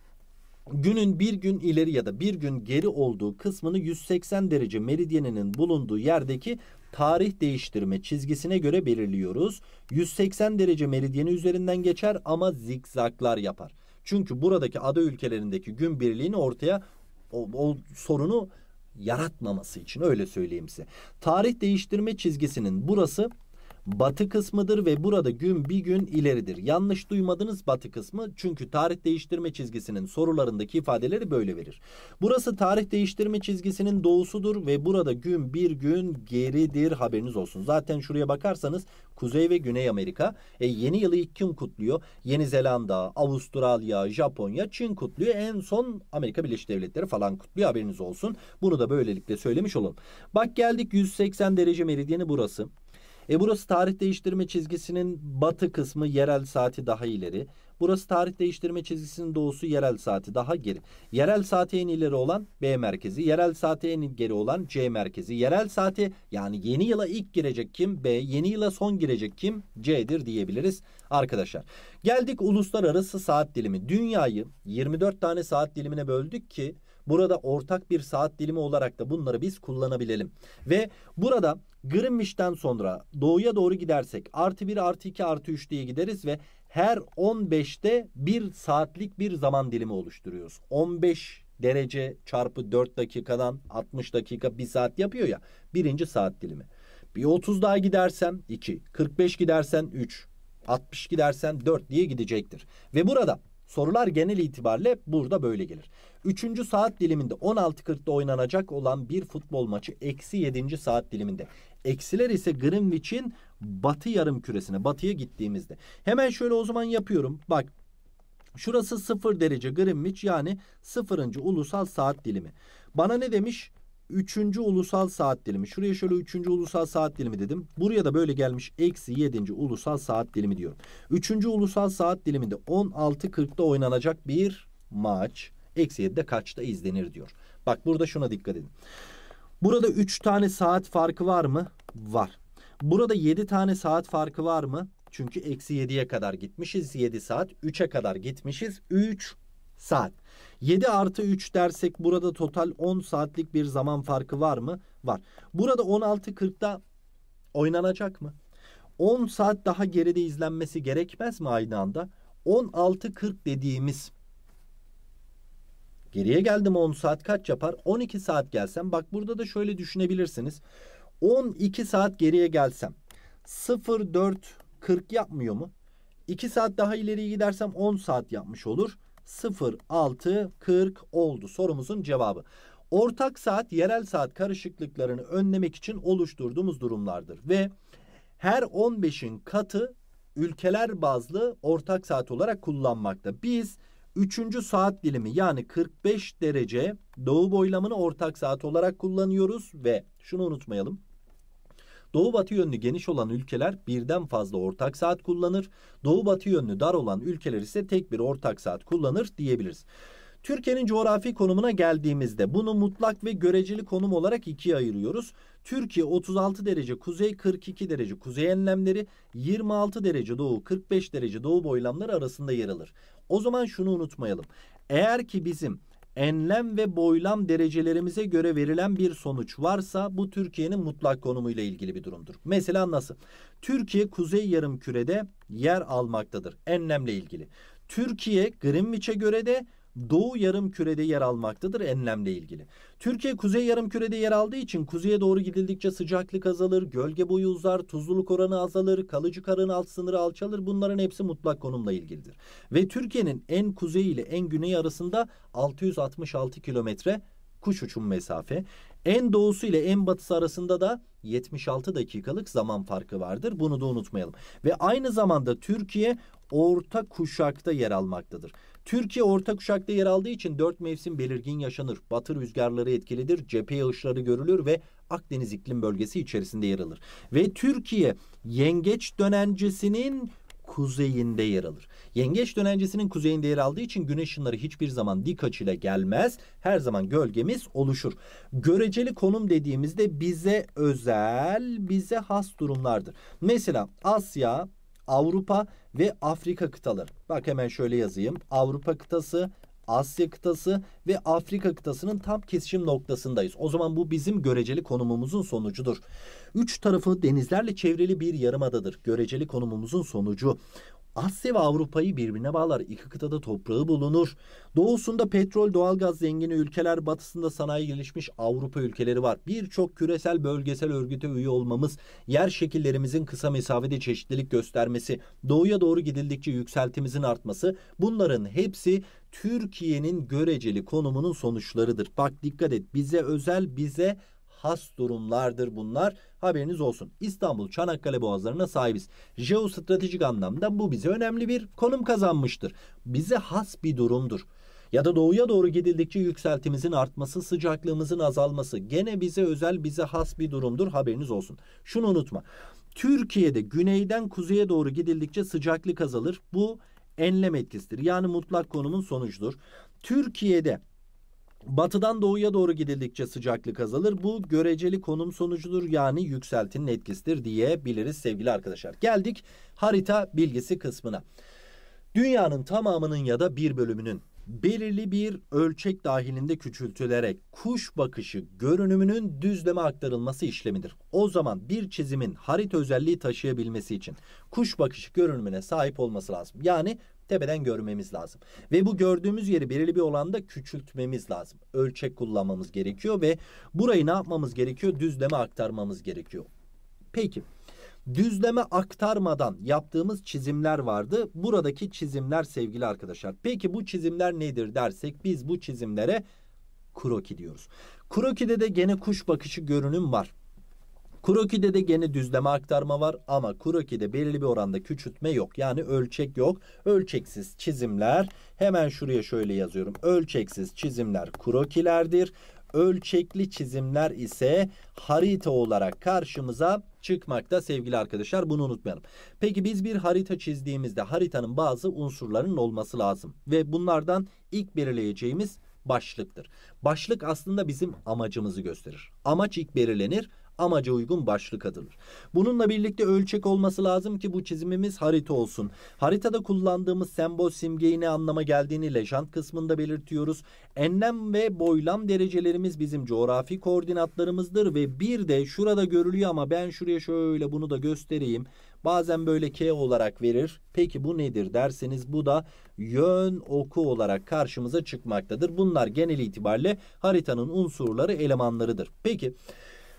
günün bir gün ileri ya da bir gün geri olduğu kısmını 180 derece meridyeninin bulunduğu yerdeki tarih değiştirme çizgisine göre belirliyoruz. 180 derece meridyeni üzerinden geçer ama zikzaklar yapar. Çünkü buradaki ada ülkelerindeki gün birliğini ortaya o, o sorunu yaratmaması için öyle söyleyeyim size. Tarih değiştirme çizgisinin burası batı kısmıdır ve burada gün bir gün ileridir. Yanlış duymadınız batı kısmı çünkü tarih değiştirme çizgisinin sorularındaki ifadeleri böyle verir. Burası tarih değiştirme çizgisinin doğusudur ve burada gün bir gün geridir haberiniz olsun. Zaten şuraya bakarsanız Kuzey ve Güney Amerika e, yeni yılı ilk kim kutluyor? Yeni Zelanda, Avustralya, Japonya, Çin kutluyor. En son Amerika Birleşik Devletleri falan kutluyor haberiniz olsun. Bunu da böylelikle söylemiş olalım. Bak geldik 180 derece meridyeni burası. E burası tarih değiştirme çizgisinin batı kısmı yerel saati daha ileri. Burası tarih değiştirme çizgisinin doğusu yerel saati daha geri. Yerel saati en ileri olan B merkezi, yerel saati en geri olan C merkezi. Yerel saati yani yeni yıla ilk girecek kim? B, yeni yıla son girecek kim? C'dir diyebiliriz arkadaşlar. Geldik uluslararası saat dilimi. Dünyayı 24 tane saat dilimine böldük ki Burada ortak bir saat dilimi olarak da bunları biz kullanabilelim. Ve burada Greenwich'ten sonra doğuya doğru gidersek artı 1 artı 2 artı 3 diye gideriz ve her 15'te bir saatlik bir zaman dilimi oluşturuyoruz. 15 derece çarpı 4 dakikadan 60 dakika bir saat yapıyor ya birinci saat dilimi. Bir 30 daha gidersen 2, 45 gidersen 3, 60 gidersen 4 diye gidecektir. Ve burada Sorular genel itibariyle burada böyle gelir. Üçüncü saat diliminde 16.40'da oynanacak olan bir futbol maçı eksi yedinci saat diliminde. Eksiler ise Greenwich'in batı yarım küresine, batıya gittiğimizde. Hemen şöyle o zaman yapıyorum. Bak şurası sıfır derece Greenwich yani 0. ulusal saat dilimi. Bana ne demiş? üçüncü ulusal saat dilimi. Şuraya şöyle üçüncü ulusal saat dilimi dedim. Buraya da böyle gelmiş eksi yedinci ulusal saat dilimi diyorum. Üçüncü ulusal saat diliminde 16.40'da oynanacak bir maç. Eksi 7'de kaçta izlenir diyor. Bak burada şuna dikkat edin. Burada üç tane saat farkı var mı? Var. Burada yedi tane saat farkı var mı? Çünkü eksi yediye kadar gitmişiz. yedi saat üç'e kadar gitmişiz. üç saat. 7 artı 3 dersek burada total 10 saatlik bir zaman farkı var mı? Var. Burada 16.40'da oynanacak mı? 10 saat daha geride izlenmesi gerekmez mi aynı anda? 16.40 dediğimiz geriye geldim 10 saat kaç yapar? 12 saat gelsem bak burada da şöyle düşünebilirsiniz. 12 saat geriye gelsem 04.40 yapmıyor mu? 2 saat daha ileriye gidersem 10 saat yapmış olur. 06.40 oldu sorumuzun cevabı. Ortak saat yerel saat karışıklıklarını önlemek için oluşturduğumuz durumlardır ve her 15'in katı ülkeler bazlı ortak saat olarak kullanmakta. Biz 3. saat dilimi yani 45 derece doğu boylamını ortak saat olarak kullanıyoruz ve şunu unutmayalım. Doğu batı yönlü geniş olan ülkeler birden fazla ortak saat kullanır. Doğu batı yönlü dar olan ülkeler ise tek bir ortak saat kullanır diyebiliriz. Türkiye'nin coğrafi konumuna geldiğimizde bunu mutlak ve göreceli konum olarak ikiye ayırıyoruz. Türkiye 36 derece kuzey 42 derece kuzey enlemleri 26 derece doğu 45 derece doğu boylamları arasında yer alır. O zaman şunu unutmayalım. Eğer ki bizim enlem ve boylam derecelerimize göre verilen bir sonuç varsa bu Türkiye'nin mutlak konumuyla ilgili bir durumdur. Mesela nasıl? Türkiye kuzey yarım kürede yer almaktadır enlemle ilgili. Türkiye Greenwich'e göre de Doğu yarım kürede yer almaktadır enlemle ilgili. Türkiye kuzey yarım kürede yer aldığı için kuzeye doğru gidildikçe sıcaklık azalır, gölge boyu uzar, tuzluluk oranı azalır, kalıcı karın alt sınırı alçalır. Bunların hepsi mutlak konumla ilgilidir. Ve Türkiye'nin en kuzey ile en güney arasında 666 kilometre kuş uçum mesafe. En doğusu ile en batısı arasında da 76 dakikalık zaman farkı vardır. Bunu da unutmayalım. Ve aynı zamanda Türkiye orta kuşakta yer almaktadır. Türkiye orta kuşakta yer aldığı için dört mevsim belirgin yaşanır. Batı rüzgarları etkilidir, cephe yağışları görülür ve Akdeniz iklim bölgesi içerisinde yer alır. Ve Türkiye yengeç dönencesinin kuzeyinde yer alır. Yengeç dönencesinin kuzeyinde yer aldığı için güneş ışınları hiçbir zaman dik açıyla gelmez. Her zaman gölgemiz oluşur. Göreceli konum dediğimizde bize özel, bize has durumlardır. Mesela Asya, Avrupa ve Afrika kıtaları. Bak hemen şöyle yazayım. Avrupa kıtası, Asya kıtası ve Afrika kıtasının tam kesişim noktasındayız. O zaman bu bizim göreceli konumumuzun sonucudur. Üç tarafı denizlerle çevrili bir yarımadadır. Göreceli konumumuzun sonucu. Asya ve Avrupa'yı birbirine bağlar. İki kıtada toprağı bulunur. Doğusunda petrol, doğalgaz zengini ülkeler, batısında sanayi gelişmiş Avrupa ülkeleri var. Birçok küresel bölgesel örgüte üye olmamız, yer şekillerimizin kısa mesafede çeşitlilik göstermesi, doğuya doğru gidildikçe yükseltimizin artması bunların hepsi Türkiye'nin göreceli konumunun sonuçlarıdır. Bak dikkat et bize özel, bize has durumlardır bunlar Haberiniz olsun. İstanbul Çanakkale boğazlarına sahibiz. Jeostratejik anlamda bu bize önemli bir konum kazanmıştır. Bize has bir durumdur. Ya da doğuya doğru gidildikçe yükseltimizin artması, sıcaklığımızın azalması gene bize özel, bize has bir durumdur. Haberiniz olsun. Şunu unutma. Türkiye'de güneyden kuzeye doğru gidildikçe sıcaklık azalır. Bu enlem etkisidir. Yani mutlak konumun sonucudur. Türkiye'de Batıdan doğuya doğru gidildikçe sıcaklık azalır. Bu göreceli konum sonucudur yani yükseltinin etkisidir diyebiliriz sevgili arkadaşlar. Geldik harita bilgisi kısmına. Dünyanın tamamının ya da bir bölümünün belirli bir ölçek dahilinde küçültülerek kuş bakışı görünümünün düzleme aktarılması işlemidir. O zaman bir çizimin harita özelliği taşıyabilmesi için kuş bakışı görünümüne sahip olması lazım. Yani tepeden görmemiz lazım. Ve bu gördüğümüz yeri belirli bir oranda küçültmemiz lazım. Ölçek kullanmamız gerekiyor ve burayı ne yapmamız gerekiyor? Düzleme aktarmamız gerekiyor. Peki düzleme aktarmadan yaptığımız çizimler vardı. Buradaki çizimler sevgili arkadaşlar. Peki bu çizimler nedir dersek biz bu çizimlere kroki diyoruz. Kroki'de de gene kuş bakışı görünüm var. Kuroki'de de gene düzleme aktarma var ama Kuroki'de belirli bir oranda küçültme yok. Yani ölçek yok. Ölçeksiz çizimler hemen şuraya şöyle yazıyorum. Ölçeksiz çizimler Kuroki'lerdir. Ölçekli çizimler ise harita olarak karşımıza çıkmakta sevgili arkadaşlar bunu unutmayalım. Peki biz bir harita çizdiğimizde haritanın bazı unsurlarının olması lazım ve bunlardan ilk belirleyeceğimiz başlıktır. Başlık aslında bizim amacımızı gösterir. Amaç ilk belirlenir amaca uygun başlık adıdır. Bununla birlikte ölçek olması lazım ki bu çizimimiz harita olsun. Haritada kullandığımız sembol simgeyi ne anlama geldiğini lejant kısmında belirtiyoruz. Enlem ve boylam derecelerimiz bizim coğrafi koordinatlarımızdır ve bir de şurada görülüyor ama ben şuraya şöyle bunu da göstereyim. Bazen böyle K olarak verir. Peki bu nedir derseniz bu da yön oku olarak karşımıza çıkmaktadır. Bunlar genel itibariyle haritanın unsurları elemanlarıdır. Peki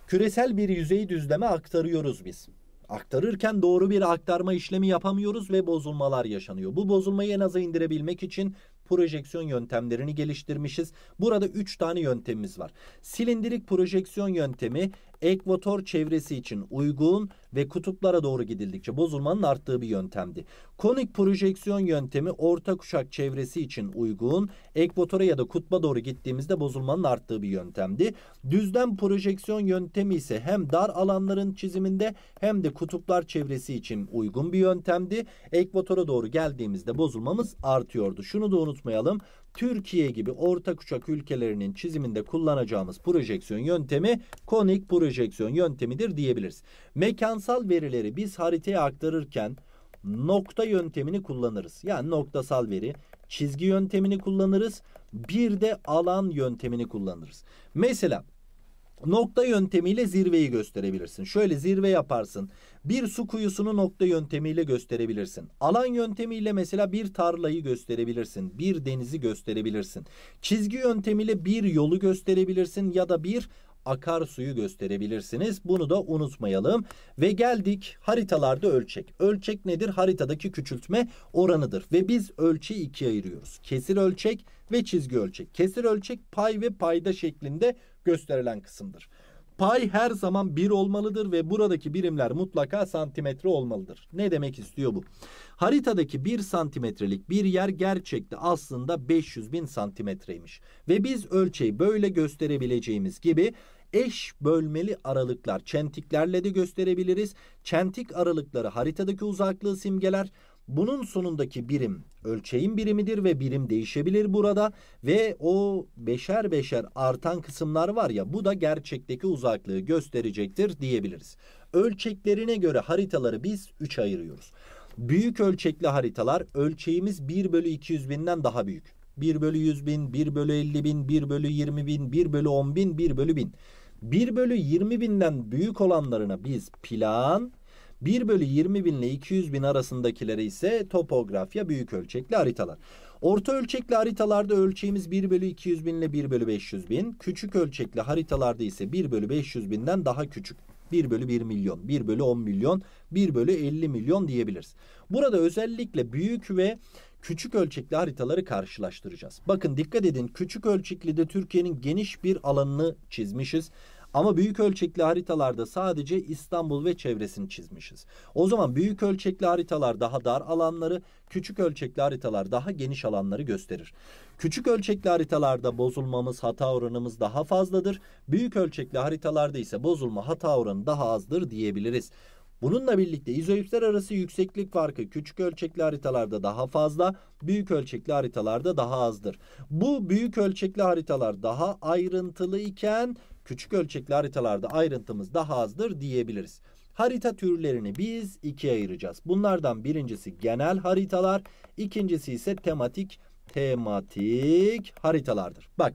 küresel bir yüzeyi düzleme aktarıyoruz biz. Aktarırken doğru bir aktarma işlemi yapamıyoruz ve bozulmalar yaşanıyor. Bu bozulmayı en aza indirebilmek için projeksiyon yöntemlerini geliştirmişiz. Burada 3 tane yöntemimiz var. Silindirik projeksiyon yöntemi ekvator çevresi için uygun ve kutuplara doğru gidildikçe bozulmanın arttığı bir yöntemdi. Konik projeksiyon yöntemi orta kuşak çevresi için uygun, ekvatora ya da kutba doğru gittiğimizde bozulmanın arttığı bir yöntemdi. Düzlem projeksiyon yöntemi ise hem dar alanların çiziminde hem de kutuplar çevresi için uygun bir yöntemdi. Ekvatora doğru geldiğimizde bozulmamız artıyordu. Şunu da unutmayalım. Türkiye gibi orta uçak ülkelerinin çiziminde kullanacağımız projeksiyon yöntemi konik projeksiyon yöntemidir diyebiliriz. Mekansal verileri biz haritaya aktarırken nokta yöntemini kullanırız. Yani noktasal veri, çizgi yöntemini kullanırız. Bir de alan yöntemini kullanırız. Mesela Nokta yöntemiyle zirveyi gösterebilirsin. Şöyle zirve yaparsın. Bir su kuyusunu nokta yöntemiyle gösterebilirsin. Alan yöntemiyle mesela bir tarlayı gösterebilirsin. Bir denizi gösterebilirsin. Çizgi yöntemiyle bir yolu gösterebilirsin ya da bir akarsuyu gösterebilirsiniz. Bunu da unutmayalım. Ve geldik haritalarda ölçek. Ölçek nedir? Haritadaki küçültme oranıdır. Ve biz ölçeği ikiye ayırıyoruz. Kesir ölçek ve çizgi ölçek. Kesir ölçek pay ve payda şeklinde gösterilen kısımdır. Pay her zaman 1 olmalıdır ve buradaki birimler mutlaka santimetre olmalıdır. Ne demek istiyor bu? Haritadaki 1 santimetrelik bir yer gerçekte aslında 500 bin santimetreymiş. Ve biz ölçeği böyle gösterebileceğimiz gibi eş bölmeli aralıklar çentiklerle de gösterebiliriz. Çentik aralıkları haritadaki uzaklığı simgeler. Bunun sonundaki birim ölçeğin birimidir ve birim değişebilir burada ve o beşer beşer artan kısımlar var ya bu da gerçekteki uzaklığı gösterecektir diyebiliriz. Ölçeklerine göre haritaları biz 3 ayırıyoruz. Büyük ölçekli haritalar ölçeğimiz 1 bölü 200 binden daha büyük. 1 bölü 100 bin, 1 bölü 50 bin, 1 bölü 20 bin, 1 bölü 10 bin, 1 bölü 1000. 1 bölü 20 binden büyük olanlarına biz plan, 1 bölü 20 bin ile 200 bin arasındakilere ise topografya büyük ölçekli haritalar. Orta ölçekli haritalarda ölçeğimiz 1 bölü 200 bin ile 1 bölü 500 bin. Küçük ölçekli haritalarda ise 1 bölü 500 binden daha küçük. 1 bölü 1 milyon, 1 bölü 10 milyon, 1 bölü 50 milyon diyebiliriz. Burada özellikle büyük ve küçük ölçekli haritaları karşılaştıracağız. Bakın dikkat edin küçük ölçekli de Türkiye'nin geniş bir alanını çizmişiz. Ama büyük ölçekli haritalarda sadece İstanbul ve çevresini çizmişiz. O zaman büyük ölçekli haritalar daha dar alanları, küçük ölçekli haritalar daha geniş alanları gösterir. Küçük ölçekli haritalarda bozulmamız, hata oranımız daha fazladır. Büyük ölçekli haritalarda ise bozulma, hata oranı daha azdır diyebiliriz. Bununla birlikte izoipsler arası yükseklik farkı küçük ölçekli haritalarda daha fazla, büyük ölçekli haritalarda daha azdır. Bu büyük ölçekli haritalar daha ayrıntılı iken küçük ölçekli haritalarda ayrıntımız daha azdır diyebiliriz. Harita türlerini biz ikiye ayıracağız. Bunlardan birincisi genel haritalar, ikincisi ise tematik tematik haritalardır. Bak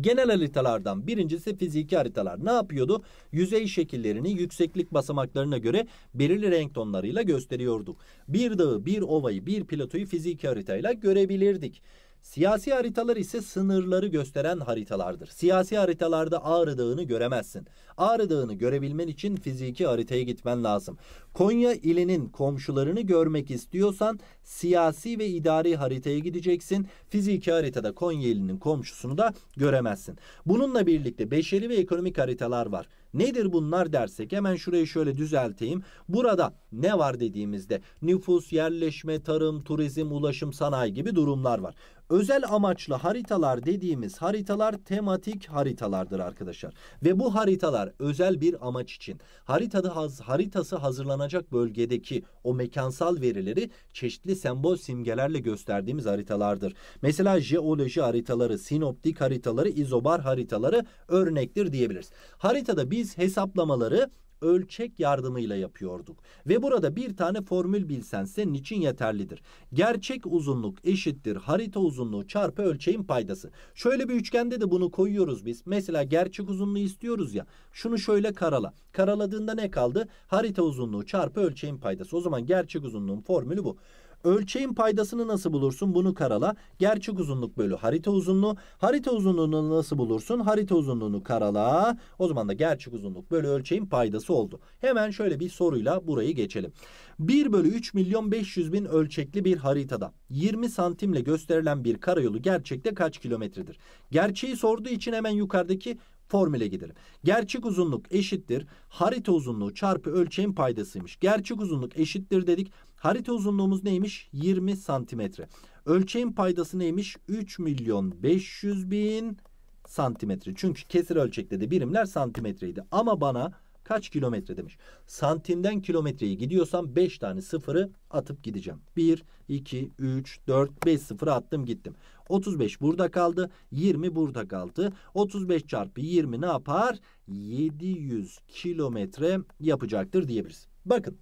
Genel haritalardan birincisi fiziki haritalar. Ne yapıyordu? Yüzey şekillerini yükseklik basamaklarına göre belirli renk tonlarıyla gösteriyorduk. Bir dağı, bir ovayı, bir platoyu fiziki haritayla görebilirdik. Siyasi haritalar ise sınırları gösteren haritalardır. Siyasi haritalarda Ağrı Dağı'nı göremezsin. Ağrı Dağı'nı görebilmen için fiziki haritaya gitmen lazım. Konya ilinin komşularını görmek istiyorsan siyasi ve idari haritaya gideceksin. Fiziki haritada Konya ilinin komşusunu da göremezsin. Bununla birlikte beşeri ve ekonomik haritalar var. Nedir bunlar dersek hemen şurayı şöyle düzelteyim. Burada ne var dediğimizde nüfus, yerleşme, tarım, turizm, ulaşım, sanayi gibi durumlar var. Özel amaçlı haritalar dediğimiz haritalar tematik haritalardır arkadaşlar. Ve bu haritalar var özel bir amaç için. Haritada haz, haritası hazırlanacak bölgedeki o mekansal verileri çeşitli sembol simgelerle gösterdiğimiz haritalardır. Mesela jeoloji haritaları, sinoptik haritaları, izobar haritaları örnektir diyebiliriz. Haritada biz hesaplamaları ölçek yardımıyla yapıyorduk. Ve burada bir tane formül bilsen senin için yeterlidir. Gerçek uzunluk eşittir harita uzunluğu çarpı ölçeğin paydası. Şöyle bir üçgende de bunu koyuyoruz biz. Mesela gerçek uzunluğu istiyoruz ya. Şunu şöyle karala. Karaladığında ne kaldı? Harita uzunluğu çarpı ölçeğin paydası. O zaman gerçek uzunluğun formülü bu. Ölçeğin paydasını nasıl bulursun bunu karala. Gerçek uzunluk bölü harita uzunluğu. Harita uzunluğunu nasıl bulursun? Harita uzunluğunu karala. O zaman da gerçek uzunluk bölü ölçeğin paydası oldu. Hemen şöyle bir soruyla burayı geçelim. 1 bölü 3 milyon 500 bin ölçekli bir haritada 20 santimle gösterilen bir karayolu gerçekte kaç kilometredir? Gerçeği sorduğu için hemen yukarıdaki formüle gidelim. Gerçek uzunluk eşittir. Harita uzunluğu çarpı ölçeğin paydasıymış. Gerçek uzunluk eşittir dedik. Harita uzunluğumuz neymiş? 20 santimetre. Ölçeğin paydası neymiş? 3 milyon 500 bin santimetre. Çünkü kesir ölçekte de birimler santimetreydi. Ama bana kaç kilometre demiş. Santimden kilometreye gidiyorsam 5 tane sıfırı atıp gideceğim. 1, 2, 3, 4, 5 sıfırı attım gittim. 35 burada kaldı. 20 burada kaldı. 35 çarpı 20 ne yapar? 700 kilometre yapacaktır diyebiliriz. Bakın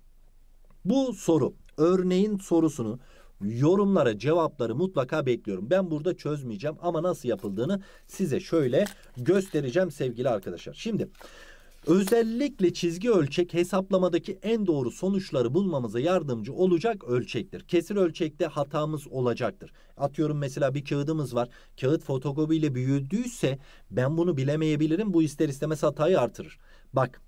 bu soru örneğin sorusunu yorumlara cevapları mutlaka bekliyorum. Ben burada çözmeyeceğim ama nasıl yapıldığını size şöyle göstereceğim sevgili arkadaşlar. Şimdi özellikle çizgi ölçek hesaplamadaki en doğru sonuçları bulmamıza yardımcı olacak ölçektir. Kesir ölçekte hatamız olacaktır. Atıyorum mesela bir kağıdımız var. Kağıt fotokopiyle büyüdüyse ben bunu bilemeyebilirim. Bu ister istemez hatayı artırır. Bak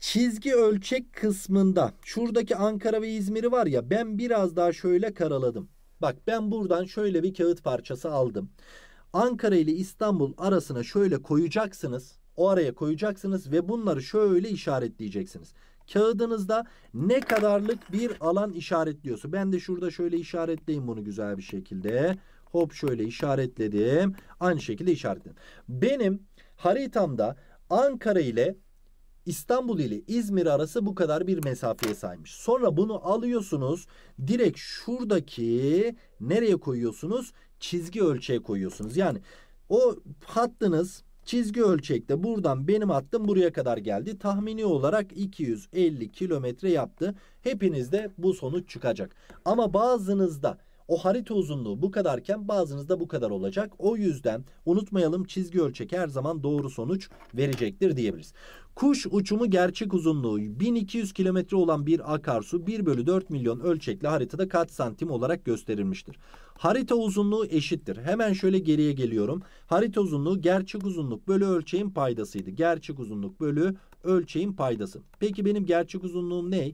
Çizgi ölçek kısmında şuradaki Ankara ve İzmir'i var ya ben biraz daha şöyle karaladım. Bak ben buradan şöyle bir kağıt parçası aldım. Ankara ile İstanbul arasına şöyle koyacaksınız. O araya koyacaksınız ve bunları şöyle işaretleyeceksiniz. Kağıdınızda ne kadarlık bir alan işaretliyorsa. Ben de şurada şöyle işaretleyeyim bunu güzel bir şekilde. Hop şöyle işaretledim. Aynı şekilde işaretledim. Benim haritamda Ankara ile İstanbul ile İzmir arası bu kadar bir mesafeye saymış. Sonra bunu alıyorsunuz. Direkt şuradaki nereye koyuyorsunuz? Çizgi ölçeğe koyuyorsunuz. Yani o hattınız çizgi ölçekte buradan benim attım buraya kadar geldi. Tahmini olarak 250 kilometre yaptı. Hepinizde bu sonuç çıkacak. Ama bazınızda o harita uzunluğu bu kadarken bazınızda bu kadar olacak. O yüzden unutmayalım çizgi ölçek her zaman doğru sonuç verecektir diyebiliriz. Kuş uçumu gerçek uzunluğu 1200 kilometre olan bir akarsu 1 bölü 4 milyon ölçekli haritada kaç santim olarak gösterilmiştir? Harita uzunluğu eşittir. Hemen şöyle geriye geliyorum. Harita uzunluğu gerçek uzunluk bölü ölçeğin paydasıydı. Gerçek uzunluk bölü ölçeğin paydası. Peki benim gerçek uzunluğum ne?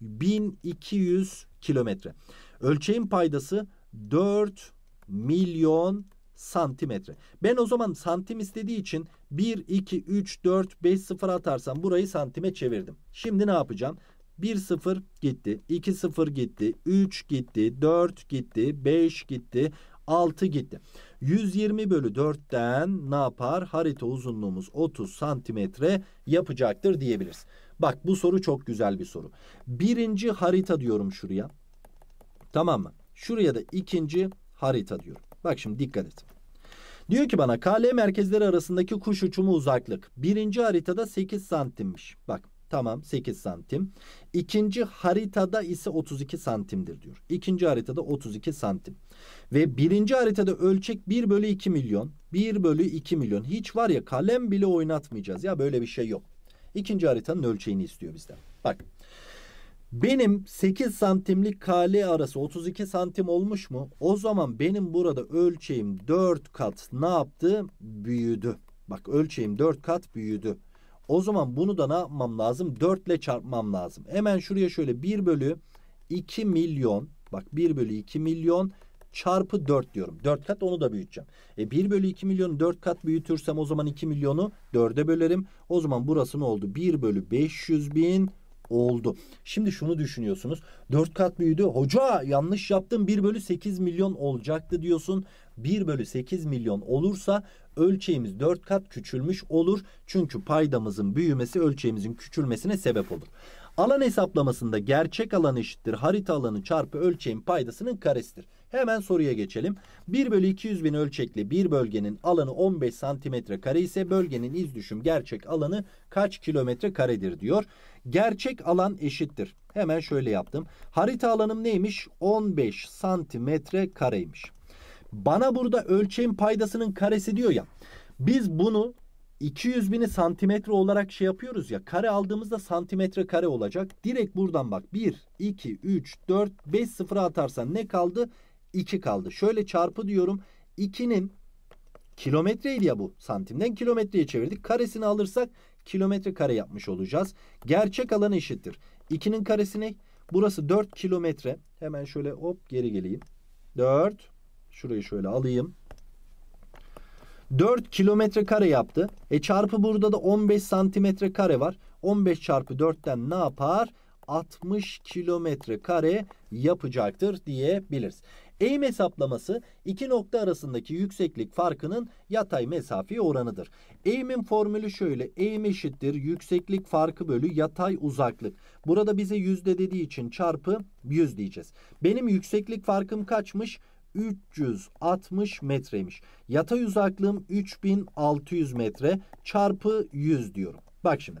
1200 kilometre. Ölçeğin paydası 4 milyon santimetre. Ben o zaman santim istediği için 1, 2, 3, 4, 5, 0 atarsam burayı santime çevirdim. Şimdi ne yapacağım? 1, 0 gitti, 2, 0 gitti, 3 gitti, 4 gitti, 5 gitti, 6 gitti. 120 bölü 4'ten ne yapar? Harita uzunluğumuz 30 santimetre yapacaktır diyebiliriz. Bak bu soru çok güzel bir soru. Birinci harita diyorum şuraya. Tamam mı? Şuraya da ikinci harita diyorum. Bak şimdi dikkat et. Diyor ki bana KL merkezleri arasındaki kuş uçumu uzaklık. Birinci haritada 8 santimmiş. Bak tamam 8 santim. İkinci haritada ise 32 santimdir diyor. İkinci haritada 32 santim. Ve birinci haritada ölçek 1 bölü 2 milyon. 1 bölü 2 milyon. Hiç var ya kalem bile oynatmayacağız ya böyle bir şey yok. İkinci haritanın ölçeğini istiyor bizden. Bak benim 8 santimlik kale arası 32 santim olmuş mu? O zaman benim burada ölçeğim 4 kat ne yaptı? Büyüdü. Bak ölçeğim 4 kat büyüdü. O zaman bunu da ne yapmam lazım? 4 ile çarpmam lazım. Hemen şuraya şöyle 1 bölü 2 milyon. Bak 1 bölü 2 milyon çarpı 4 diyorum. 4 kat onu da büyüteceğim. E 1 bölü 2 milyonu 4 kat büyütürsem o zaman 2 milyonu 4'e bölerim. O zaman burası ne oldu? 1 bölü 500 bin oldu. Şimdi şunu düşünüyorsunuz. 4 kat büyüdü. Hoca yanlış yaptım 1 bölü 8 milyon olacaktı diyorsun. 1 bölü 8 milyon olursa ölçeğimiz 4 kat küçülmüş olur. Çünkü paydamızın büyümesi ölçeğimizin küçülmesine sebep olur. Alan hesaplamasında gerçek alan eşittir harita alanı çarpı ölçeğin paydasının karesidir. Hemen soruya geçelim. 1 bölü 200 bin ölçekli bir bölgenin alanı 15 santimetre kare ise bölgenin iz düşüm gerçek alanı kaç kilometre karedir diyor. Gerçek alan eşittir. Hemen şöyle yaptım. Harita alanım neymiş? 15 santimetre kareymiş. Bana burada ölçeğin paydasının karesi diyor ya. Biz bunu 200 bini santimetre olarak şey yapıyoruz ya kare aldığımızda santimetre kare olacak. Direkt buradan bak 1, 2, 3, 4, 5 sıfır atarsan ne kaldı? 2 kaldı. Şöyle çarpı diyorum. 2'nin kilometreydi ya bu. Santimden kilometreye çevirdik. Karesini alırsak kilometre kare yapmış olacağız. Gerçek alan eşittir. 2'nin karesini. Burası 4 kilometre. Hemen şöyle hop geri geleyim. 4. Şurayı şöyle alayım. 4 kilometre kare yaptı. E çarpı burada da 15 santimetre kare var. 15 çarpı 4'ten ne yapar? 60 kilometre kare yapacaktır diyebiliriz. Eğim hesaplaması iki nokta arasındaki yükseklik farkının yatay mesafe oranıdır. Eğimin formülü şöyle. Eğim eşittir yükseklik farkı bölü yatay uzaklık. Burada bize yüzde dediği için çarpı yüz diyeceğiz. Benim yükseklik farkım kaçmış? 360 metreymiş. Yatay uzaklığım 3600 metre çarpı 100 diyorum. Bak şimdi.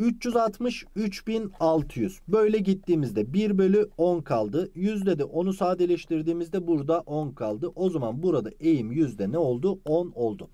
360, 3600. Böyle gittiğimizde 1 bölü 10 kaldı. Yüzde de onu sadeleştirdiğimizde burada 10 kaldı. O zaman burada eğim yüzde ne oldu? 10 oldu.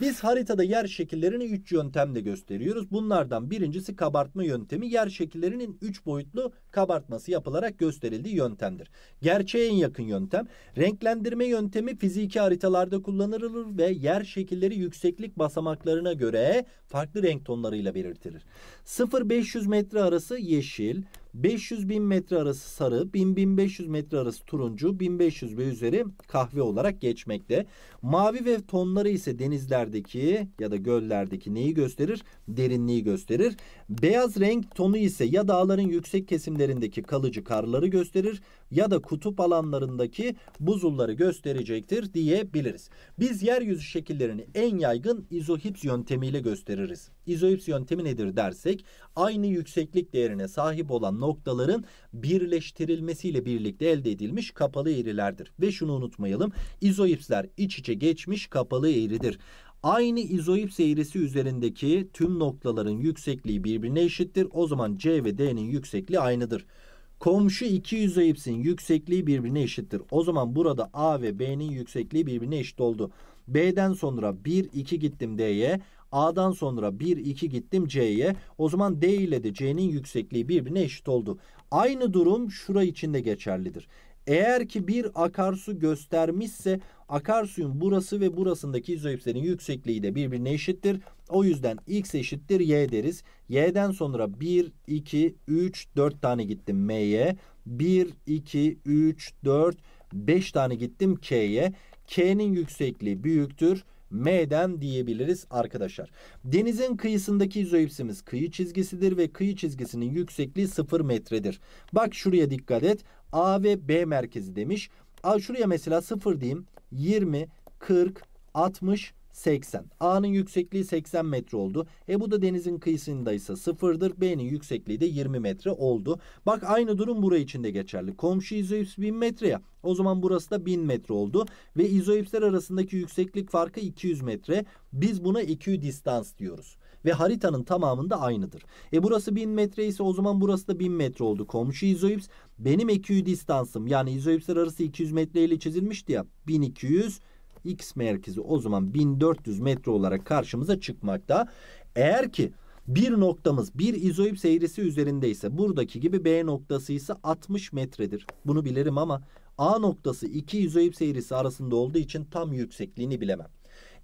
Biz haritada yer şekillerini 3 yöntemle gösteriyoruz. Bunlardan birincisi kabartma yöntemi. Yer şekillerinin 3 boyutlu kabartması yapılarak gösterildiği yöntemdir. Gerçeğe en yakın yöntem. Renklendirme yöntemi fiziki haritalarda kullanılır ve yer şekilleri yükseklik basamaklarına göre farklı renk tonlarıyla belirtilir. 0-500 metre arası yeşil, 500 bin metre arası sarı, 1000-1500 metre arası turuncu, 1500 ve üzeri kahve olarak geçmekte. Mavi ve tonları ise denizlerdeki ya da göllerdeki neyi gösterir? Derinliği gösterir. Beyaz renk tonu ise ya dağların yüksek kesimlerindeki kalıcı karları gösterir ya da kutup alanlarındaki buzulları gösterecektir diyebiliriz. Biz yeryüzü şekillerini en yaygın izohips yöntemiyle gösteririz. İzohips yöntemi nedir dersek aynı yükseklik değerine sahip olan noktaların birleştirilmesiyle birlikte elde edilmiş kapalı eğrilerdir. Ve şunu unutmayalım izohipsler iç içe geçmiş kapalı eğridir. Aynı izoips eğrisi üzerindeki tüm noktaların yüksekliği birbirine eşittir. O zaman C ve D'nin yüksekliği aynıdır. Komşu iki yüzeyipsin yüksekliği birbirine eşittir. O zaman burada A ve B'nin yüksekliği birbirine eşit oldu. B'den sonra 1 2 gittim D'ye. A'dan sonra 1 2 gittim C'ye. O zaman D ile de C'nin yüksekliği birbirine eşit oldu. Aynı durum şura içinde geçerlidir. Eğer ki bir akarsu göstermişse akarsuyun burası ve burasındaki izoipslerin yüksekliği de birbirine eşittir. O yüzden x eşittir y deriz. Y'den sonra 1, 2, 3, 4 tane gittim m'ye. 1, 2, 3, 4, 5 tane gittim k'ye. K'nin yüksekliği büyüktür. M'den diyebiliriz arkadaşlar. Denizin kıyısındaki izoipsimiz kıyı çizgisidir ve kıyı çizgisinin yüksekliği 0 metredir. Bak şuraya dikkat et. A ve B merkezi demiş. A şuraya mesela 0 diyeyim. 20, 40, 60, 80. A'nın yüksekliği 80 metre oldu. E bu da denizin kıyısındaysa 0'dır. B'nin yüksekliği de 20 metre oldu. Bak aynı durum burayı için de geçerli. Komşu izoips 1000 metre ya. O zaman burası da 1000 metre oldu. Ve izoipsler arasındaki yükseklik farkı 200 metre. Biz buna EQ distans diyoruz ve haritanın tamamında aynıdır. E burası 1000 metre ise o zaman burası da 1000 metre oldu. Komşu izoips benim EQ distansım yani izoipsler arası 200 metre ile çizilmişti ya 1200 X merkezi o zaman 1400 metre olarak karşımıza çıkmakta. Eğer ki bir noktamız bir izoip eğrisi üzerindeyse buradaki gibi B noktası ise 60 metredir. Bunu bilirim ama A noktası iki izoip eğrisi arasında olduğu için tam yüksekliğini bilemem.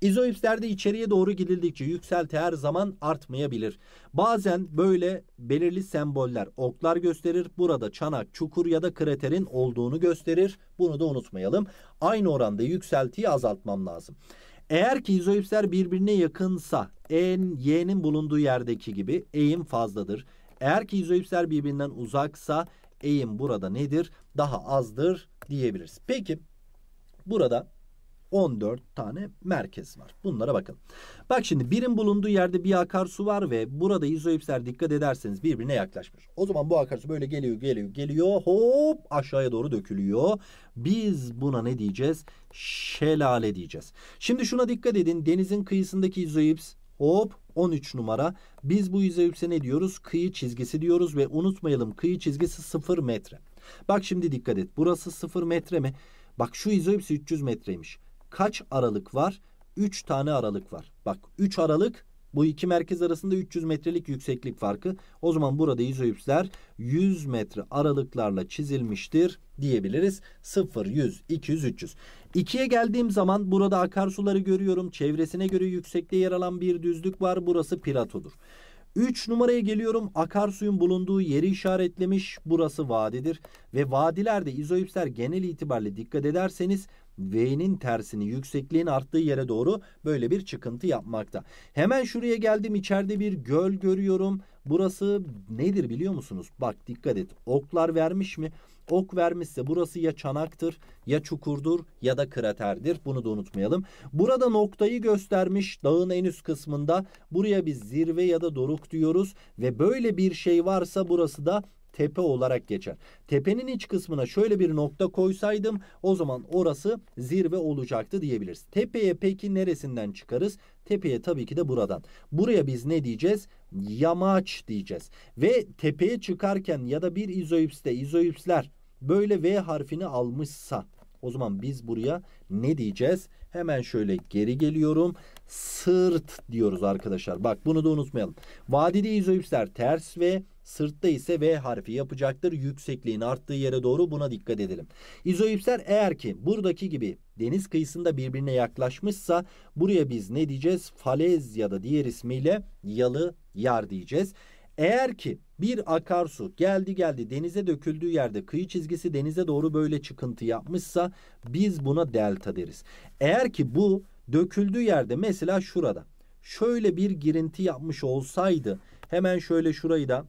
İzoipslerde içeriye doğru gidildikçe yükselti her zaman artmayabilir. Bazen böyle belirli semboller oklar gösterir. Burada çanak, çukur ya da kraterin olduğunu gösterir. Bunu da unutmayalım. Aynı oranda yükseltiyi azaltmam lazım. Eğer ki izoipsler birbirine yakınsa en y'nin bulunduğu yerdeki gibi eğim fazladır. Eğer ki izoipsler birbirinden uzaksa eğim burada nedir? Daha azdır diyebiliriz. Peki burada 14 tane merkez var. Bunlara bakın. Bak şimdi birin bulunduğu yerde bir akarsu var ve burada izoipsler dikkat ederseniz birbirine yaklaşmış. O zaman bu akarsu böyle geliyor geliyor geliyor hop aşağıya doğru dökülüyor. Biz buna ne diyeceğiz? Şelale diyeceğiz. Şimdi şuna dikkat edin. Denizin kıyısındaki izoips hop 13 numara. Biz bu izoipse ne diyoruz? Kıyı çizgisi diyoruz ve unutmayalım kıyı çizgisi 0 metre. Bak şimdi dikkat et. Burası 0 metre mi? Bak şu izoipsi 300 metreymiş kaç aralık var? 3 tane aralık var. Bak 3 aralık bu iki merkez arasında 300 metrelik yükseklik farkı. O zaman burada izoipsler 100 metre aralıklarla çizilmiştir diyebiliriz. 0, 100, 200, 300. 2'ye geldiğim zaman burada akarsuları görüyorum. Çevresine göre yüksekliğe yer alan bir düzlük var. Burası platodur. 3 numaraya geliyorum. Akarsuyun bulunduğu yeri işaretlemiş. Burası vadidir. Ve vadilerde izoipsler genel itibariyle dikkat ederseniz V'nin tersini yüksekliğin arttığı yere doğru böyle bir çıkıntı yapmakta. Hemen şuraya geldim içeride bir göl görüyorum. Burası nedir biliyor musunuz? Bak dikkat et oklar vermiş mi? Ok vermişse burası ya çanaktır ya çukurdur ya da kraterdir. Bunu da unutmayalım. Burada noktayı göstermiş dağın en üst kısmında. Buraya bir zirve ya da doruk diyoruz. Ve böyle bir şey varsa burası da tepe olarak geçer. Tepenin iç kısmına şöyle bir nokta koysaydım o zaman orası zirve olacaktı diyebiliriz. Tepeye peki neresinden çıkarız? Tepeye tabii ki de buradan. Buraya biz ne diyeceğiz? Yamaç diyeceğiz. Ve tepeye çıkarken ya da bir izoipste izoipsler böyle V harfini almışsa o zaman biz buraya ne diyeceğiz? Hemen şöyle geri geliyorum. Sırt diyoruz arkadaşlar. Bak bunu da unutmayalım. Vadide izoipsler ters ve Sırtta ise V harfi yapacaktır. Yüksekliğin arttığı yere doğru buna dikkat edelim. İzoipsler eğer ki buradaki gibi deniz kıyısında birbirine yaklaşmışsa buraya biz ne diyeceğiz? Falez ya da diğer ismiyle yalı yar diyeceğiz. Eğer ki bir akarsu geldi geldi denize döküldüğü yerde kıyı çizgisi denize doğru böyle çıkıntı yapmışsa biz buna delta deriz. Eğer ki bu döküldüğü yerde mesela şurada şöyle bir girinti yapmış olsaydı hemen şöyle şurayı da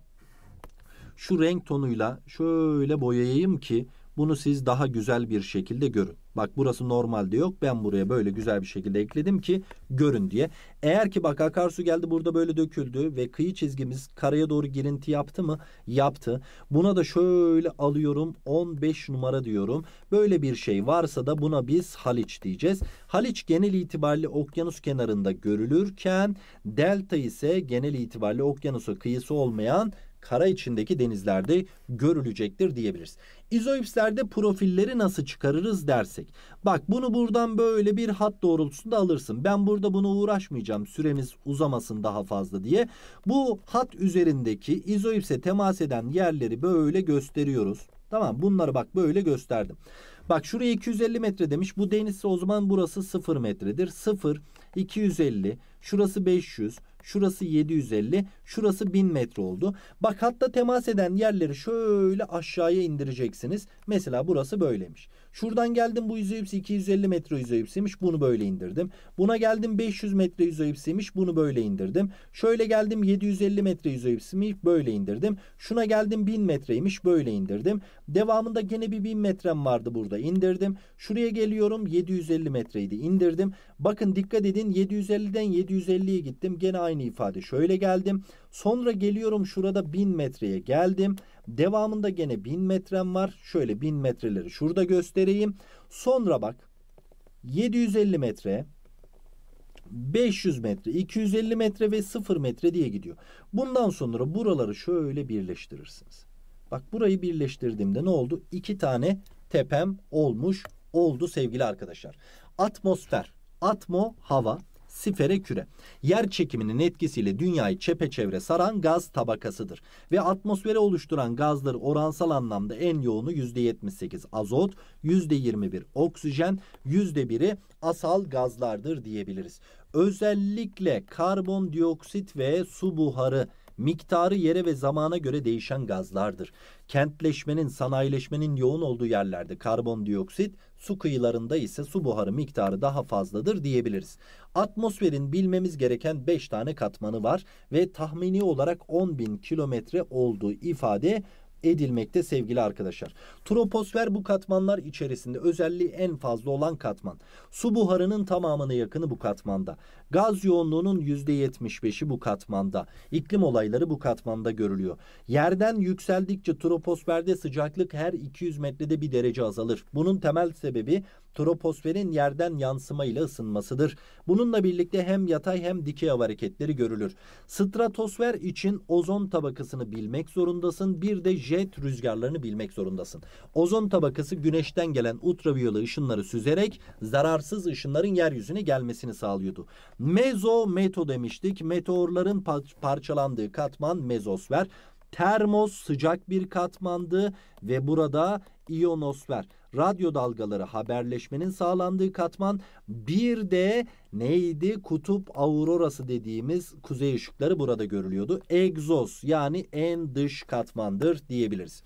şu renk tonuyla şöyle boyayayım ki bunu siz daha güzel bir şekilde görün. Bak burası normalde yok. Ben buraya böyle güzel bir şekilde ekledim ki görün diye. Eğer ki bak akarsu geldi burada böyle döküldü ve kıyı çizgimiz karaya doğru girinti yaptı mı? Yaptı. Buna da şöyle alıyorum 15 numara diyorum. Böyle bir şey varsa da buna biz Haliç diyeceğiz. Haliç genel itibariyle okyanus kenarında görülürken delta ise genel itibariyle okyanusu kıyısı olmayan kara içindeki denizlerde görülecektir diyebiliriz. İzoipslerde profilleri nasıl çıkarırız dersek. Bak bunu buradan böyle bir hat doğrultusunda alırsın. Ben burada buna uğraşmayacağım süremiz uzamasın daha fazla diye. Bu hat üzerindeki izoipse temas eden yerleri böyle gösteriyoruz. Tamam bunları bak böyle gösterdim. Bak şuraya 250 metre demiş. Bu denizse o zaman burası 0 metredir. 0, 250, şurası 500, Şurası 750, şurası 1000 metre oldu. Bak hatta temas eden yerleri şöyle aşağıya indireceksiniz. Mesela burası böylemiş. Şuradan geldim bu izoipsi 250 metre izoipsiymiş. Bunu böyle indirdim. Buna geldim 500 metre izoipsiymiş. Bunu böyle indirdim. Şöyle geldim 750 metre izoipsiymiş. Böyle indirdim. Şuna geldim 1000 metreymiş. Böyle indirdim. Devamında gene bir 1000 metrem vardı burada. indirdim. Şuraya geliyorum 750 metreydi. indirdim. Bakın dikkat edin 750'den 750'ye gittim. Gene aynı ifade. Şöyle geldim. Sonra geliyorum şurada 1000 metreye geldim. Devamında gene 1000 metrem var. Şöyle 1000 metreleri şurada göstereyim. Sonra bak 750 metre 500 metre, 250 metre ve 0 metre diye gidiyor. Bundan sonra buraları şöyle birleştirirsiniz. Bak burayı birleştirdiğimde ne oldu? İki tane tepem olmuş oldu sevgili arkadaşlar. Atmosfer, atmo hava, sifere küre. Yer çekiminin etkisiyle dünyayı çepeçevre saran gaz tabakasıdır. Ve atmosfere oluşturan gazları oransal anlamda en yoğunu %78 azot, %21 oksijen, %1'i asal gazlardır diyebiliriz. Özellikle karbondioksit ve su buharı miktarı yere ve zamana göre değişen gazlardır. Kentleşmenin, sanayileşmenin yoğun olduğu yerlerde karbondioksit, Su kıyılarında ise su buharı miktarı daha fazladır diyebiliriz. Atmosferin bilmemiz gereken 5 tane katmanı var ve tahmini olarak 10.000 kilometre olduğu ifade edilmekte sevgili arkadaşlar. Troposfer bu katmanlar içerisinde özelliği en fazla olan katman. Su buharının tamamını yakını bu katmanda. Gaz yoğunluğunun %75'i bu katmanda. İklim olayları bu katmanda görülüyor. Yerden yükseldikçe troposferde sıcaklık her 200 metrede bir derece azalır. Bunun temel sebebi troposferin yerden yansımayla ısınmasıdır. Bununla birlikte hem yatay hem dikey hava hareketleri görülür. Stratosfer için ozon tabakasını bilmek zorundasın. Bir de jet rüzgarlarını bilmek zorundasın. Ozon tabakası güneşten gelen ultraviyole ışınları süzerek zararsız ışınların yeryüzüne gelmesini sağlıyordu. Mezo meto demiştik. Meteorların parçalandığı katman mezosfer. Termos sıcak bir katmandı ve burada iyonosfer radyo dalgaları haberleşmenin sağlandığı katman bir de neydi kutup aurorası dediğimiz kuzey ışıkları burada görülüyordu. Egzoz yani en dış katmandır diyebiliriz.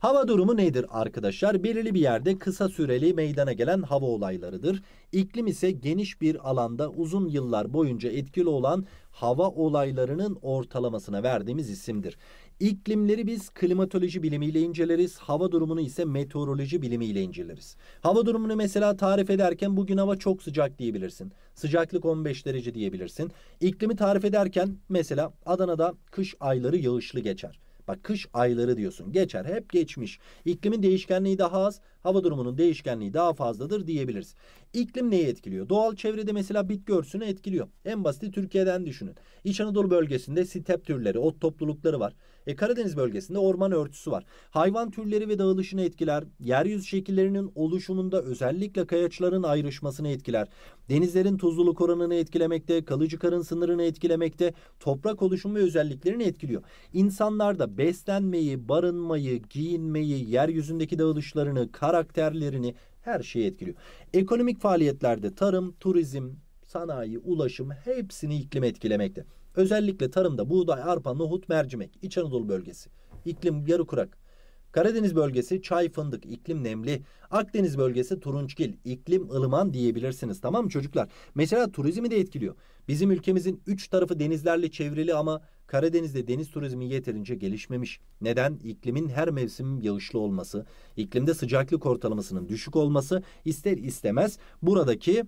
Hava durumu nedir arkadaşlar? Belirli bir yerde kısa süreli meydana gelen hava olaylarıdır. İklim ise geniş bir alanda uzun yıllar boyunca etkili olan hava olaylarının ortalamasına verdiğimiz isimdir. İklimleri biz klimatoloji bilimiyle inceleriz. Hava durumunu ise meteoroloji bilimiyle inceleriz. Hava durumunu mesela tarif ederken bugün hava çok sıcak diyebilirsin. Sıcaklık 15 derece diyebilirsin. İklimi tarif ederken mesela Adana'da kış ayları yağışlı geçer. Bak kış ayları diyorsun. Geçer hep geçmiş. İklimin değişkenliği daha az. Hava durumunun değişkenliği daha fazladır diyebiliriz. İklim neyi etkiliyor? Doğal çevrede mesela bitki örsünü etkiliyor. En basit Türkiye'den düşünün. İç Anadolu bölgesinde step türleri, ot toplulukları var. E, Karadeniz bölgesinde orman örtüsü var. Hayvan türleri ve dağılışını etkiler. Yeryüzü şekillerinin oluşumunda özellikle kayaçların ayrışmasını etkiler. Denizlerin tuzluluk oranını etkilemekte, kalıcı karın sınırını etkilemekte, toprak oluşumu ve özelliklerini etkiliyor. İnsanlar da beslenmeyi, barınmayı, giyinmeyi, yeryüzündeki dağılışlarını, karakterlerini her şeyi etkiliyor. Ekonomik faaliyetlerde tarım, turizm, sanayi, ulaşım hepsini iklim etkilemekte. Özellikle tarımda buğday, arpa, nohut, mercimek, İç Anadolu bölgesi, iklim yarı kurak. Karadeniz bölgesi çay, fındık, iklim nemli. Akdeniz bölgesi turunçgil, iklim ılıman diyebilirsiniz. Tamam mı çocuklar? Mesela turizmi de etkiliyor. Bizim ülkemizin üç tarafı denizlerle çevrili ama Karadeniz'de deniz turizmi yeterince gelişmemiş. Neden? İklimin her mevsim yağışlı olması, iklimde sıcaklık ortalamasının düşük olması ister istemez buradaki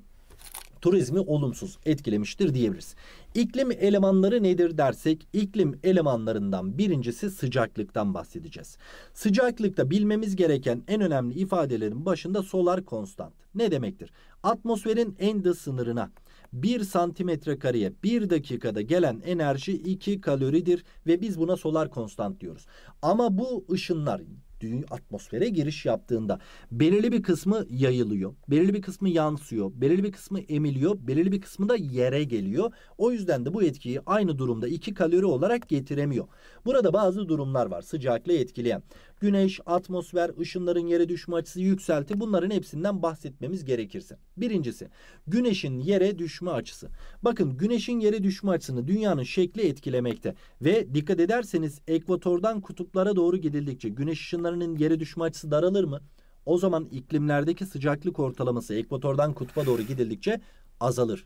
turizmi olumsuz etkilemiştir diyebiliriz. İklim elemanları nedir dersek iklim elemanlarından birincisi sıcaklıktan bahsedeceğiz. Sıcaklıkta bilmemiz gereken en önemli ifadelerin başında solar konstant. Ne demektir? Atmosferin en dış sınırına 1 santimetre kareye 1 dakikada gelen enerji 2 kaloridir ve biz buna solar konstant diyoruz. Ama bu ışınlar dünya atmosfere giriş yaptığında belirli bir kısmı yayılıyor. Belirli bir kısmı yansıyor. Belirli bir kısmı emiliyor. Belirli bir kısmı da yere geliyor. O yüzden de bu etkiyi aynı durumda iki kalori olarak getiremiyor. Burada bazı durumlar var sıcaklığı etkileyen güneş, atmosfer, ışınların yere düşme açısı, yükselti bunların hepsinden bahsetmemiz gerekirse. Birincisi güneşin yere düşme açısı. Bakın güneşin yere düşme açısını dünyanın şekli etkilemekte ve dikkat ederseniz ekvatordan kutuplara doğru gidildikçe güneş ışınlarının yere düşme açısı daralır mı? O zaman iklimlerdeki sıcaklık ortalaması ekvatordan kutba doğru gidildikçe azalır.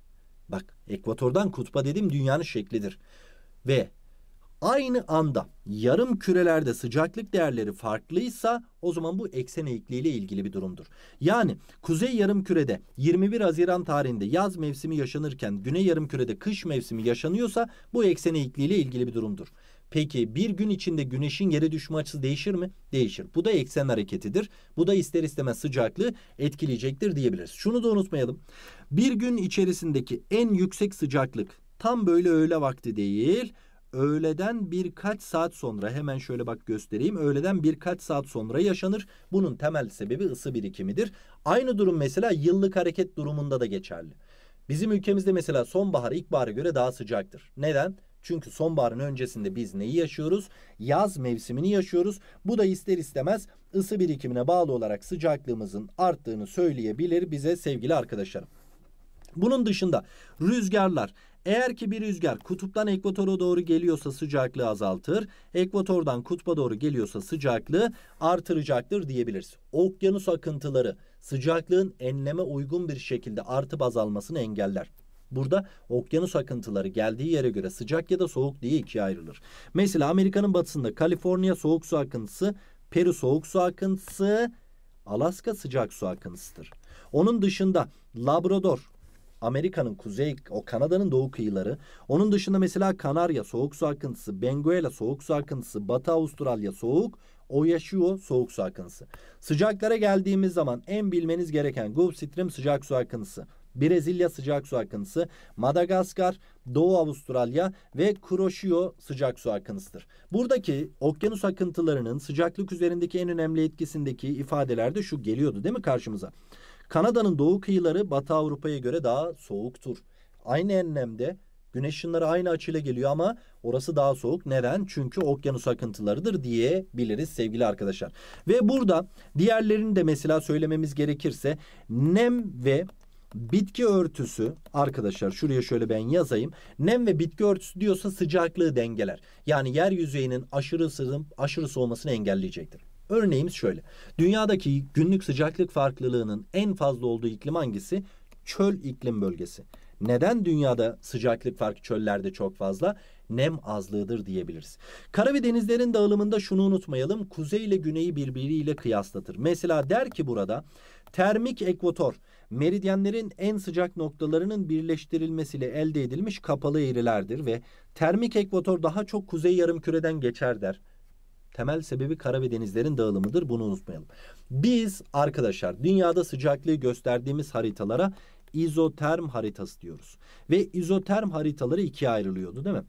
Bak ekvatordan kutba dedim dünyanın şeklidir. Ve aynı anda yarım kürelerde sıcaklık değerleri farklıysa o zaman bu eksen eğikliği ile ilgili bir durumdur. Yani kuzey yarım kürede 21 Haziran tarihinde yaz mevsimi yaşanırken güney yarım kürede kış mevsimi yaşanıyorsa bu eksen eğikliği ile ilgili bir durumdur. Peki bir gün içinde güneşin yere düşme açısı değişir mi? Değişir. Bu da eksen hareketidir. Bu da ister istemez sıcaklığı etkileyecektir diyebiliriz. Şunu da unutmayalım. Bir gün içerisindeki en yüksek sıcaklık tam böyle öğle vakti değil öğleden birkaç saat sonra hemen şöyle bak göstereyim. Öğleden birkaç saat sonra yaşanır. Bunun temel sebebi ısı birikimidir. Aynı durum mesela yıllık hareket durumunda da geçerli. Bizim ülkemizde mesela sonbahar ilkbahara göre daha sıcaktır. Neden? Çünkü sonbaharın öncesinde biz neyi yaşıyoruz? Yaz mevsimini yaşıyoruz. Bu da ister istemez ısı birikimine bağlı olarak sıcaklığımızın arttığını söyleyebilir bize sevgili arkadaşlarım. Bunun dışında rüzgarlar eğer ki bir rüzgar kutuptan ekvatora doğru geliyorsa sıcaklığı azaltır, ekvatordan kutba doğru geliyorsa sıcaklığı artıracaktır diyebiliriz. Okyanus akıntıları sıcaklığın enleme uygun bir şekilde artıp azalmasını engeller. Burada okyanus akıntıları geldiği yere göre sıcak ya da soğuk diye ikiye ayrılır. Mesela Amerika'nın batısında Kaliforniya soğuk su akıntısı, Peru soğuk su akıntısı, Alaska sıcak su akıntısıdır. Onun dışında Labrador, Amerika'nın kuzey, o Kanada'nın doğu kıyıları. Onun dışında mesela Kanarya soğuk su akıntısı, Benguela soğuk su akıntısı, Batı Avustralya soğuk, o yaşıyor soğuk su akıntısı. Sıcaklara geldiğimiz zaman en bilmeniz gereken Gulf Stream sıcak su akıntısı. Brezilya sıcak su akıntısı, Madagaskar, Doğu Avustralya ve Kuroşio sıcak su akıntısıdır. Buradaki okyanus akıntılarının sıcaklık üzerindeki en önemli etkisindeki ifadeler de şu geliyordu değil mi karşımıza? Kanada'nın doğu kıyıları Batı Avrupa'ya göre daha soğuktur. Aynı enlemde güneş ışınları aynı açıyla geliyor ama orası daha soğuk. Neden? Çünkü okyanus akıntılarıdır diyebiliriz sevgili arkadaşlar. Ve burada diğerlerini de mesela söylememiz gerekirse nem ve bitki örtüsü arkadaşlar şuraya şöyle ben yazayım. Nem ve bitki örtüsü diyorsa sıcaklığı dengeler. Yani yer yüzeyinin aşırı ısınıp aşırı soğumasını engelleyecektir. Örneğimiz şöyle. Dünyadaki günlük sıcaklık farklılığının en fazla olduğu iklim hangisi? Çöl iklim bölgesi. Neden dünyada sıcaklık farkı çöllerde çok fazla? Nem azlığıdır diyebiliriz. Kara ve denizlerin dağılımında şunu unutmayalım. Kuzey ile güneyi birbiriyle kıyaslatır. Mesela der ki burada termik ekvator meridyenlerin en sıcak noktalarının birleştirilmesiyle elde edilmiş kapalı eğrilerdir ve termik ekvator daha çok kuzey yarım küreden geçer der temel sebebi kara ve denizlerin dağılımıdır. Bunu unutmayalım. Biz arkadaşlar dünyada sıcaklığı gösterdiğimiz haritalara izoterm haritası diyoruz. Ve izoterm haritaları ikiye ayrılıyordu değil mi?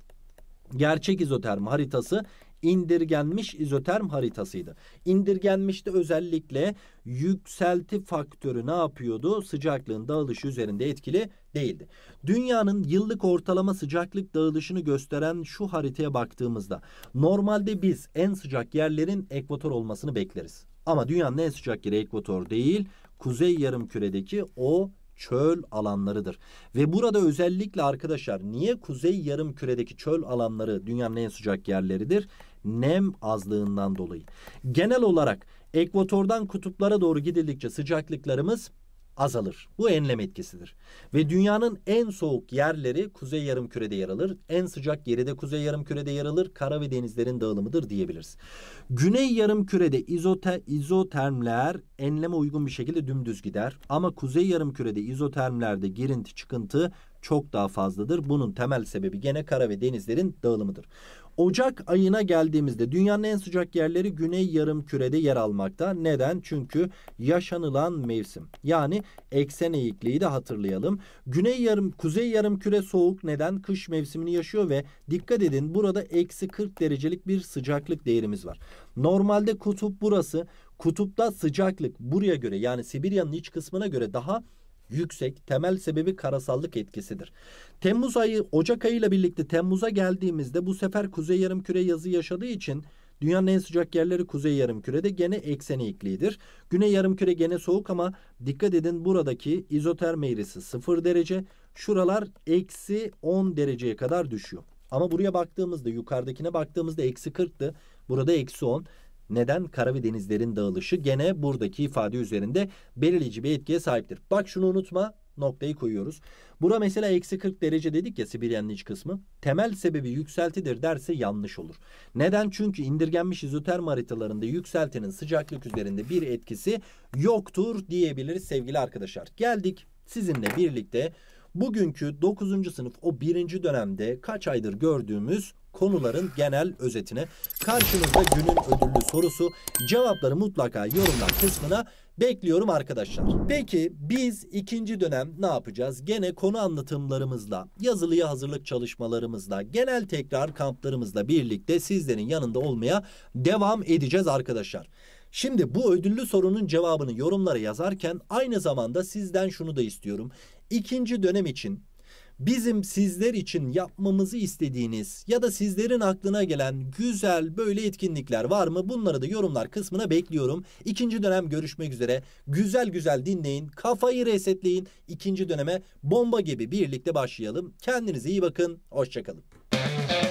Gerçek izoterm haritası indirgenmiş izoterm haritasıydı. İndirgenmişte özellikle yükselti faktörü ne yapıyordu? Sıcaklığın dağılışı üzerinde etkili değildi. Dünyanın yıllık ortalama sıcaklık dağılışını gösteren şu haritaya baktığımızda normalde biz en sıcak yerlerin ekvator olmasını bekleriz. Ama dünyanın en sıcak yeri ekvator değil, kuzey yarım küredeki o çöl alanlarıdır. Ve burada özellikle arkadaşlar niye kuzey yarım küredeki çöl alanları dünyanın en sıcak yerleridir? nem azlığından dolayı. Genel olarak ekvatordan kutuplara doğru gidildikçe sıcaklıklarımız azalır. Bu enlem etkisidir. Ve dünyanın en soğuk yerleri kuzey yarım kürede yer alır. En sıcak yeri de kuzey yarım kürede yer alır. Kara ve denizlerin dağılımıdır diyebiliriz. Güney yarım kürede izote, izotermler enleme uygun bir şekilde dümdüz gider. Ama kuzey yarım kürede izotermlerde girinti çıkıntı çok daha fazladır. Bunun temel sebebi gene kara ve denizlerin dağılımıdır. Ocak ayına geldiğimizde dünyanın en sıcak yerleri güney yarım kürede yer almakta. Neden? Çünkü yaşanılan mevsim. Yani eksen eğikliği de hatırlayalım. Güney yarım, kuzey yarım küre soğuk. Neden? Kış mevsimini yaşıyor ve dikkat edin burada eksi 40 derecelik bir sıcaklık değerimiz var. Normalde kutup burası. Kutupta sıcaklık buraya göre yani Sibirya'nın iç kısmına göre daha yüksek temel sebebi karasallık etkisidir. Temmuz ayı Ocak ayıyla birlikte Temmuz'a geldiğimizde bu sefer kuzey yarımküre yazı yaşadığı için Dünyanın en sıcak yerleri kuzey yarımkürede gene ekseni iklidir. Güney yarımküre gene soğuk ama dikkat edin buradaki izoterm eğrisi 0 derece. Şuralar eksi 10 dereceye kadar düşüyor. Ama buraya baktığımızda yukarıdakine baktığımızda eksi 40'tı. Burada eksi 10. Neden? Kara ve denizlerin dağılışı gene buradaki ifade üzerinde belirleyici bir etkiye sahiptir. Bak şunu unutma noktayı koyuyoruz. Bura mesela eksi 40 derece dedik ya Sibirya'nın iç kısmı. Temel sebebi yükseltidir derse yanlış olur. Neden? Çünkü indirgenmiş izoterm haritalarında yükseltinin sıcaklık üzerinde bir etkisi yoktur diyebiliriz sevgili arkadaşlar. Geldik sizinle birlikte bugünkü 9. sınıf o 1. dönemde kaç aydır gördüğümüz konuların genel özetine. Karşınızda günün ödüllü sorusu. Cevapları mutlaka yorumlar kısmına bekliyorum arkadaşlar. Peki biz ikinci dönem ne yapacağız? Gene konu anlatımlarımızla, yazılıya hazırlık çalışmalarımızla, genel tekrar kamplarımızla birlikte sizlerin yanında olmaya devam edeceğiz arkadaşlar. Şimdi bu ödüllü sorunun cevabını yorumlara yazarken aynı zamanda sizden şunu da istiyorum ikinci dönem için bizim sizler için yapmamızı istediğiniz ya da sizlerin aklına gelen güzel böyle etkinlikler var mı? Bunları da yorumlar kısmına bekliyorum. İkinci dönem görüşmek üzere. Güzel güzel dinleyin. Kafayı resetleyin. İkinci döneme bomba gibi birlikte başlayalım. Kendinize iyi bakın. Hoşçakalın.